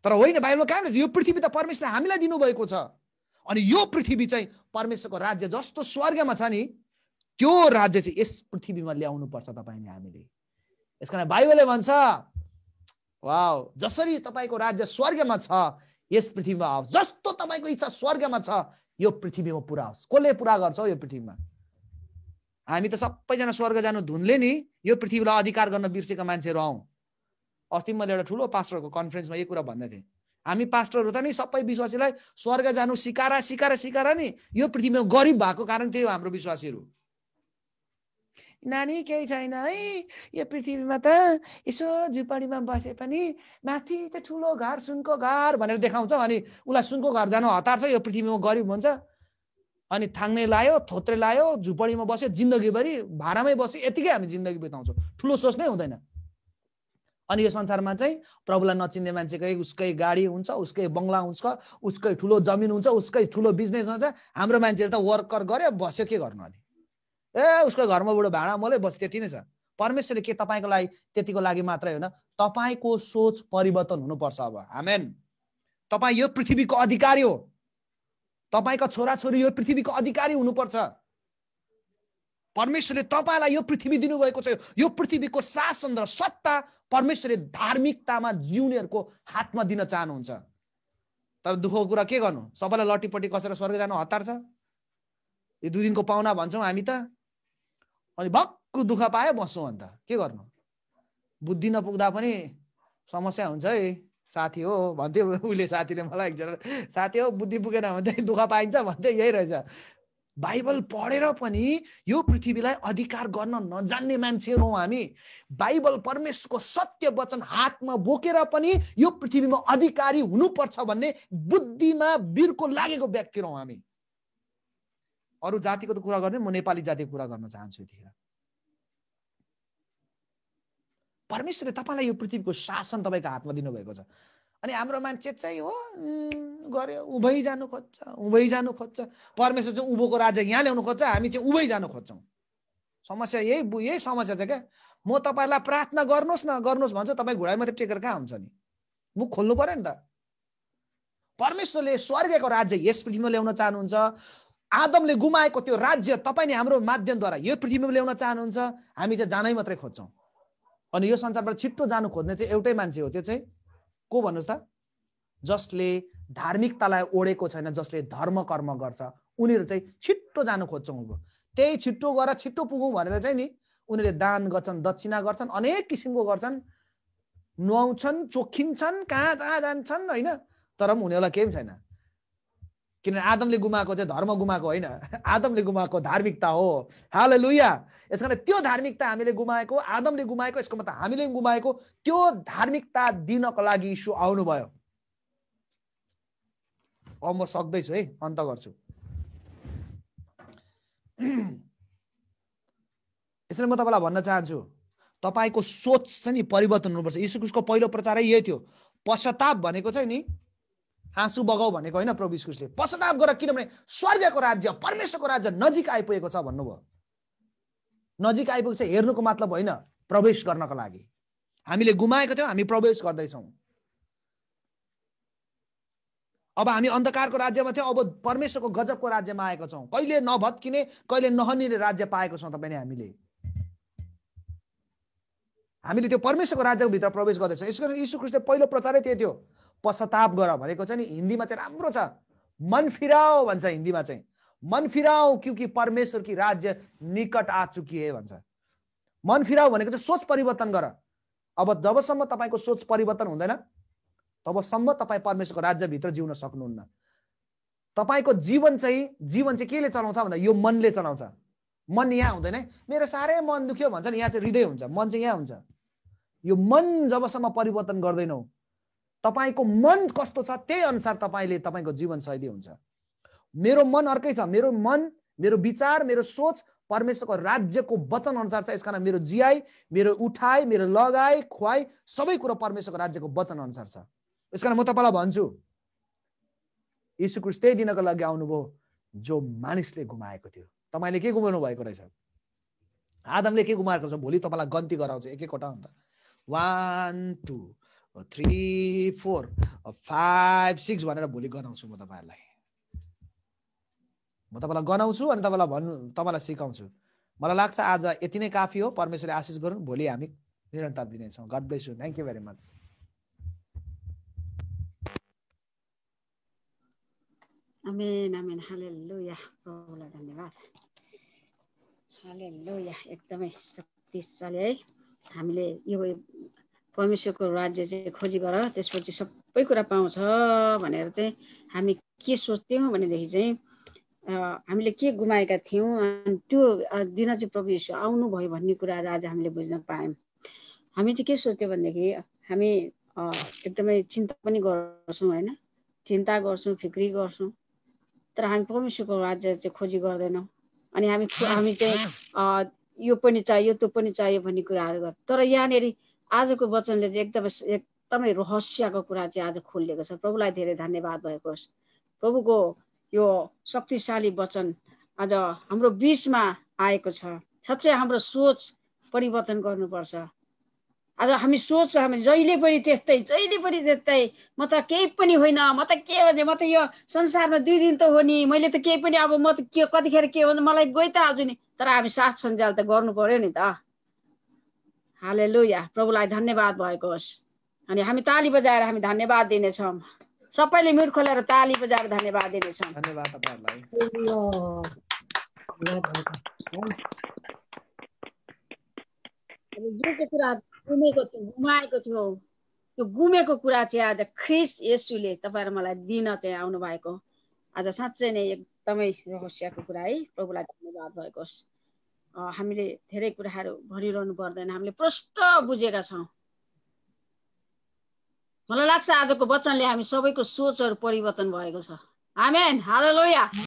तर होइन बाइबलमा काहीँ लेख्छ यो पृथ्वी त परमेश्वरले हामीलाई दिनुभएको छ अनि यो पृथ्वी चाहिँ परमेश्वरको राज्य जस्तो स्वर्गमा छ नि त्यो राज्य चाहिँ यस पृथ्वीमा ल्याउनु पर्छ तपाईँले हामीले यस कारण बाइबलले भन्छ वा जसरी तपाईँको राज्य स्वर्गमा छ यस पृथ्वीमा आओस् जस्तो तपाईँको इच्छा स्वर्गमा छ यो पृथ्वीमा पुरा होस् कसले पुरा गर्छ यो पृथ्वीमा हामी त सबैजना स्वर्ग जानु धुनले नि यो पृथ्वीलाई अधिकार गर्न बिर्सेका मान्छेहरू आउँ अस्ति मैले एउटा ठुलो पास्टरको कन्फरेन्समा यही कुरा भन्दै थिएँ हामी पास्टरहरू त नि सबै विश्वासीलाई स्वर्ग जानु सिकारा सिकारा सिकारा नि यो पृथ्वीमा गरिब भएको कारण त्यही हो हाम्रो विश्वासीहरू नानी केही छैन है यो पृथ्वीमा त यसो झुपडीमा बसे पनि माथि त ठुलो घर सुनको घर भनेर देखाउँछ अनि उसलाई सुनको घर जानु हतार छ यो पृथ्वीमा गरिब हुन्छ अनि थाङ्ने लायो थोत्रे लायो झुपडीमा बस्यो जिन्दगीभरि भाडामै बस्यो यतिकै हामी जिन्दगी बिताउँछौँ ठुलो सोच नै हुँदैन अनि यो संसारमा चाहिँ प्रभुलाई नचिन्ने मान्छेकै उसकै गाडी हुन्छ उसकै बङ्गला हुन्छ उसकै ठुलो जमिन हुन्छ उसकै ठुलो बिजनेस हुन्छ हाम्रो मान्छेहरू त वर्कर गर्यो बस्यो के गर्नु अनि ए उसको घरमा बुढो भाँडा मोलै बस त्यति नै छ परमेश्वरले के तपाईँको लागि त्यतिको लागि मात्रै होइन तपाईँको सोच परिवर्तन हुनुपर्छ अब हामेन तपाईँ यो पृथ्वीको अधिकारी हो तपाईँको छोराछोरी यो पृथ्वीको अधिकारी हुनुपर्छ परमेश्वरले तपाईँलाई यो पृथ्वी दिनुभएको छ यो पृथ्वीको शासन र सत्ता परमेश्वरले धार्मिकतामा जिउनेहरूको हातमा दिन चाहनुहुन्छ तर दुःखको कुरा के गर्नु सबैलाई लट्टीपट्टि कसेर स्वर्ग जानु हतार छ यो दुई दिनको पाहुना भन्छौँ हामी त अनि भक्कु दुःख पायो बस्छौँ अन्त के गर्नु बुद्धि नपुग्दा पनि समस्या हुन्छ है साथी हो भन्थ्यो उसले साथीले मलाई एकजना साथी हो बुद्धि पुगेन भने दुःख पाइन्छ भन्थे यही रहेछ बाइबल पढेर पनि यो पृथ्वीलाई अधिकार गर्न नजान्ने मान्छेहरू हामी बाइबल परमेश्वरको सत्य वचन हातमा बोकेर पनि यो पृथ्वीमा अधिकारी हुनुपर्छ भन्ने बुद्धिमा बिर्को लागेको व्यक्ति हौँ हामी अरू जातिको त कुरा गर्ने म नेपाली जातिको कुरा गर्न चाहन्छु यतिखेर परमेश्वरले तपाईँलाई यो पृथ्वीको शासन तपाईँको हातमा दिनुभएको छ अनि हाम्रो मान्छे चाहिँ हो गऱ्यो उभै जानु खोज्छ उभै जानु खोज्छ परमेश्वर चाहिँ उभोको राज्य यहाँ ल्याउनु खोज्छ हामी चाहिँ उभै जानु खोज्छौँ समस्या यही यही समस्या छ क्या म तपाईँलाई प्रार्थना गर्नुहोस् न गर्नुहोस् भन्छु तपाईँ घुडाइ मात्रै टेकेर कहाँ हुन्छ नि मुख खोल्नु पऱ्यो नि त परमेश्वरले स्वर्गको राज्य यस पृथ्वीमा ल्याउन चाहनुहुन्छ आदमले गुमाएको त्यो राज्य तपाईँले हाम्रो माध्यमद्वारा यो पृथ्वीमा ल्याउन चाहनुहुन्छ हामी चाहिँ जानै मात्रै खोज्छौँ अनि यो संसारबाट छिट्टो जानु खोज्ने चाहिँ एउटै मान्छे हो त्यो चाहिँ को भन्नुहोस् त जसले धार्मिकतालाई ओढेको छैन जसले धर्म कर्म गर्छ उनीहरू चाहिँ छिट्टो जानु खोज्छौँ अब त्यही छिट्टो गरेर छिट्टो पुगौँ भनेर चाहिँ नि उनीहरूले दान गर्छन् दक्षिणा गर्छन् अनेक किसिमको गर्छन् नुहाउँछन् चोखिन्छन् कहाँ कहाँ जान्छन् होइन तर पनि उनीहरूलाई केही पनि छैन किनभने आदमले गुमाएको चाहिँ धर्म गुमाएको होइन आदमले गुमाएको धार्मिकता हो हाल लुया यस कारण त्यो धार्मिकता हामीले गुमाएको आदमले गुमाएको यसको मतलब हामीले गुमाएको त्यो धार्मिकता दिनको लागि इस्यु आउनुभयो अब म सक्दैछु है अन्त गर्छु यसरी म तपाईँलाई भन्न चाहन्छु तपाईँको सोच चाहिँ नि परिवर्तन हुनुपर्छ यीशु पहिलो प्रचारै यही थियो पश्चाताप भनेको चाहिँ नि आँसु बगाऊ भनेको होइन प्रभु यीशुले पश्चाताप गर किनभने स्वर्गको राज्य परमेश्वरको राज्य नजिक आइपुगेको छ भन्नुभयो नजिक आइपुगेको छ हेर्नुको मतलब होइन प्रवेश गर्नको लागि हामीले गुमाएको थियौँ हामी प्रवेश गर्दैछौँ अब हामी अन्धकारको राज्यमा थियौँ अब परमेश्वरको गजबको राज्यमा आएको छौँ कहिले नभत्किने कहिले नहनिने राज्य पाएको छौँ तपाईँले हामीले हामीले त्यो परमेश्वरको राज्यको भित्र प्रवेश गर्दैछौँ यसको यीशु ख्रिस्टले पहिलो प्रचारै त्यही थियो पश्चाताप गर भनेको चाहिँ नि हिन्दीमा चाहिँ राम्रो छ मन फिराओ भन्छ हिन्दीमा चाहिँ मन फिराओ क्युकि परमेश्वर कि राज्य निकट आ चुकी है भन्छ मन फिराओ भनेको चाहिँ सोच परिवर्तन गर अब जबसम्म तपाईँको सोच परिवर्तन हुँदैन तबसम्म तपाईँ परमेश्वरको राज्यभित्र जिउन सक्नुहुन्न तपाईँको जीवन चाहिँ जीवन चाहिँ केले चलाउँछ भन्दा यो मनले चलाउँछ मन यहाँ हुँदैन मेरो साह्रै मन दुख्यो भन्छ नि यहाँ चाहिँ हृदय हुन्छ मन चाहिँ यहाँ हुन्छ यो मन जबसम्म परिवर्तन गर्दैनौ तपाईँको मन कस्तो छ त्यही अनुसार तपाईँले तपाईँको जीवनशैली हुन्छ मेरो मन अर्कै छ मेरो मन मेरो विचार मेरो सोच परमेश्वरको राज्यको वचन अनुसार छ यस कारण मेरो जियाई मेरो उठाइ मेरो लगाइ खुवाई सबै कुरो परमेश्वरको राज्यको वचन अनुसार छ यस कारण म तपाईँलाई भन्छु यीशुकृष त्यही दिनको लागि आउनुभयो जो मानिसले गुमाएको थियो तपाईँले के गुमाउनु भएको रहेछ आदमले के गुमाएको छ भोलि तपाईँलाई गन्ती गराउँछ एक एकवटा अन्त one two three four five six भनेर भोलि गनाउँछु म तपाईँहरूलाई म तपाईँलाई गनाउँछु अनि तपाईँलाई भन्नु तपाईँलाई सिकाउँछु मलाई लाग्छ आज यति नै काफी हो परमेश्वरले आशिष गरौँ भोलि हामी निरन्तर दिनेछौँ God bless you thank you very much आमेन आमेन हालेलुया प्रभुलाई धन्यवाद हालेलुया एकदमै शक्तिशाली है हामीले यो परमेश्वरको राज्य चाहिँ खोजी गर त्यसपछि सबै कुरा पाउँछ भनेर चाहिँ हामी के सोच्थ्यौँ भनेदेखि चाहिँ हामीले के गुमाएका थियौँ अनि त्यो दिन चाहिँ प्रभु यीशु आउनुभयो भन्ने कुराहरू आज हामीले बुझ्न पायौँ हामी चाहिँ के सोच्थ्यौँ भनेदेखि हामी एकदमै चिन्ता पनि गर्छौँ होइन चिन्ता गर्छौँ फिक्री गर्छौँ तर हामी परमेश्वरको राज्य चाहिँ खोजी गर्दैनौँ अनि हामी हामी चाहिँ यो पनि चाहियो त्यो पनि चाहियो भन्ने कुराहरू गर् तर यहाँनिर आजको वचनले चाहिँ एकदमै एकदमै रहस्यको कुरा चाहिँ आज खोलिएको छ प्रभुलाई धेरै धन्यवाद भएको होस् प्रभुको यो शक्तिशाली वचन आज हाम्रो बिचमा आएको छ साँच्चै हाम्रो सोच परिवर्तन गर्नुपर्छ आज हामी सोच हामी जहिले पनि त्यस्तै जहिले पनि त्यस्तै म त केही पनि होइन म त के भने म त यो संसारमा दुई दिन त हो नि मैले त केही पनि अब म त के कतिखेर के हो मलाई गइ त आज नि तर हामी साथ सञ्जाल त गर्नु पर्यो नि त हाले लुया प्रभुलाई धन्यवाद भएको होस् अनि हामी ताली बजाएर हामी धन्यवाद दिनेछौँ सबैले म्युट खोलेर ताली बजाएर धन्यवाद दिनेछौँ जुन चाहिँ कुरा गुमेको थियो गुमाएको थियो त्यो गुमेको कुरा चाहिँ आज ख्रिस यसुले तपाईँहरू मलाई दिन चाहिँ आउनु भएको आज साँच्चै नै एकदमै रहस्यको कुरा है प्रभुलाई धन्यवाद भएको होस् हामीले धेरै कुराहरू भनिरहनु पर्दैन हामीले प्रष्ट बुझेका छौँ मलाई लाग्छ आजको वचनले हामी सबैको सोचहरू परिवर्तन भएको छ हामी हाल लोया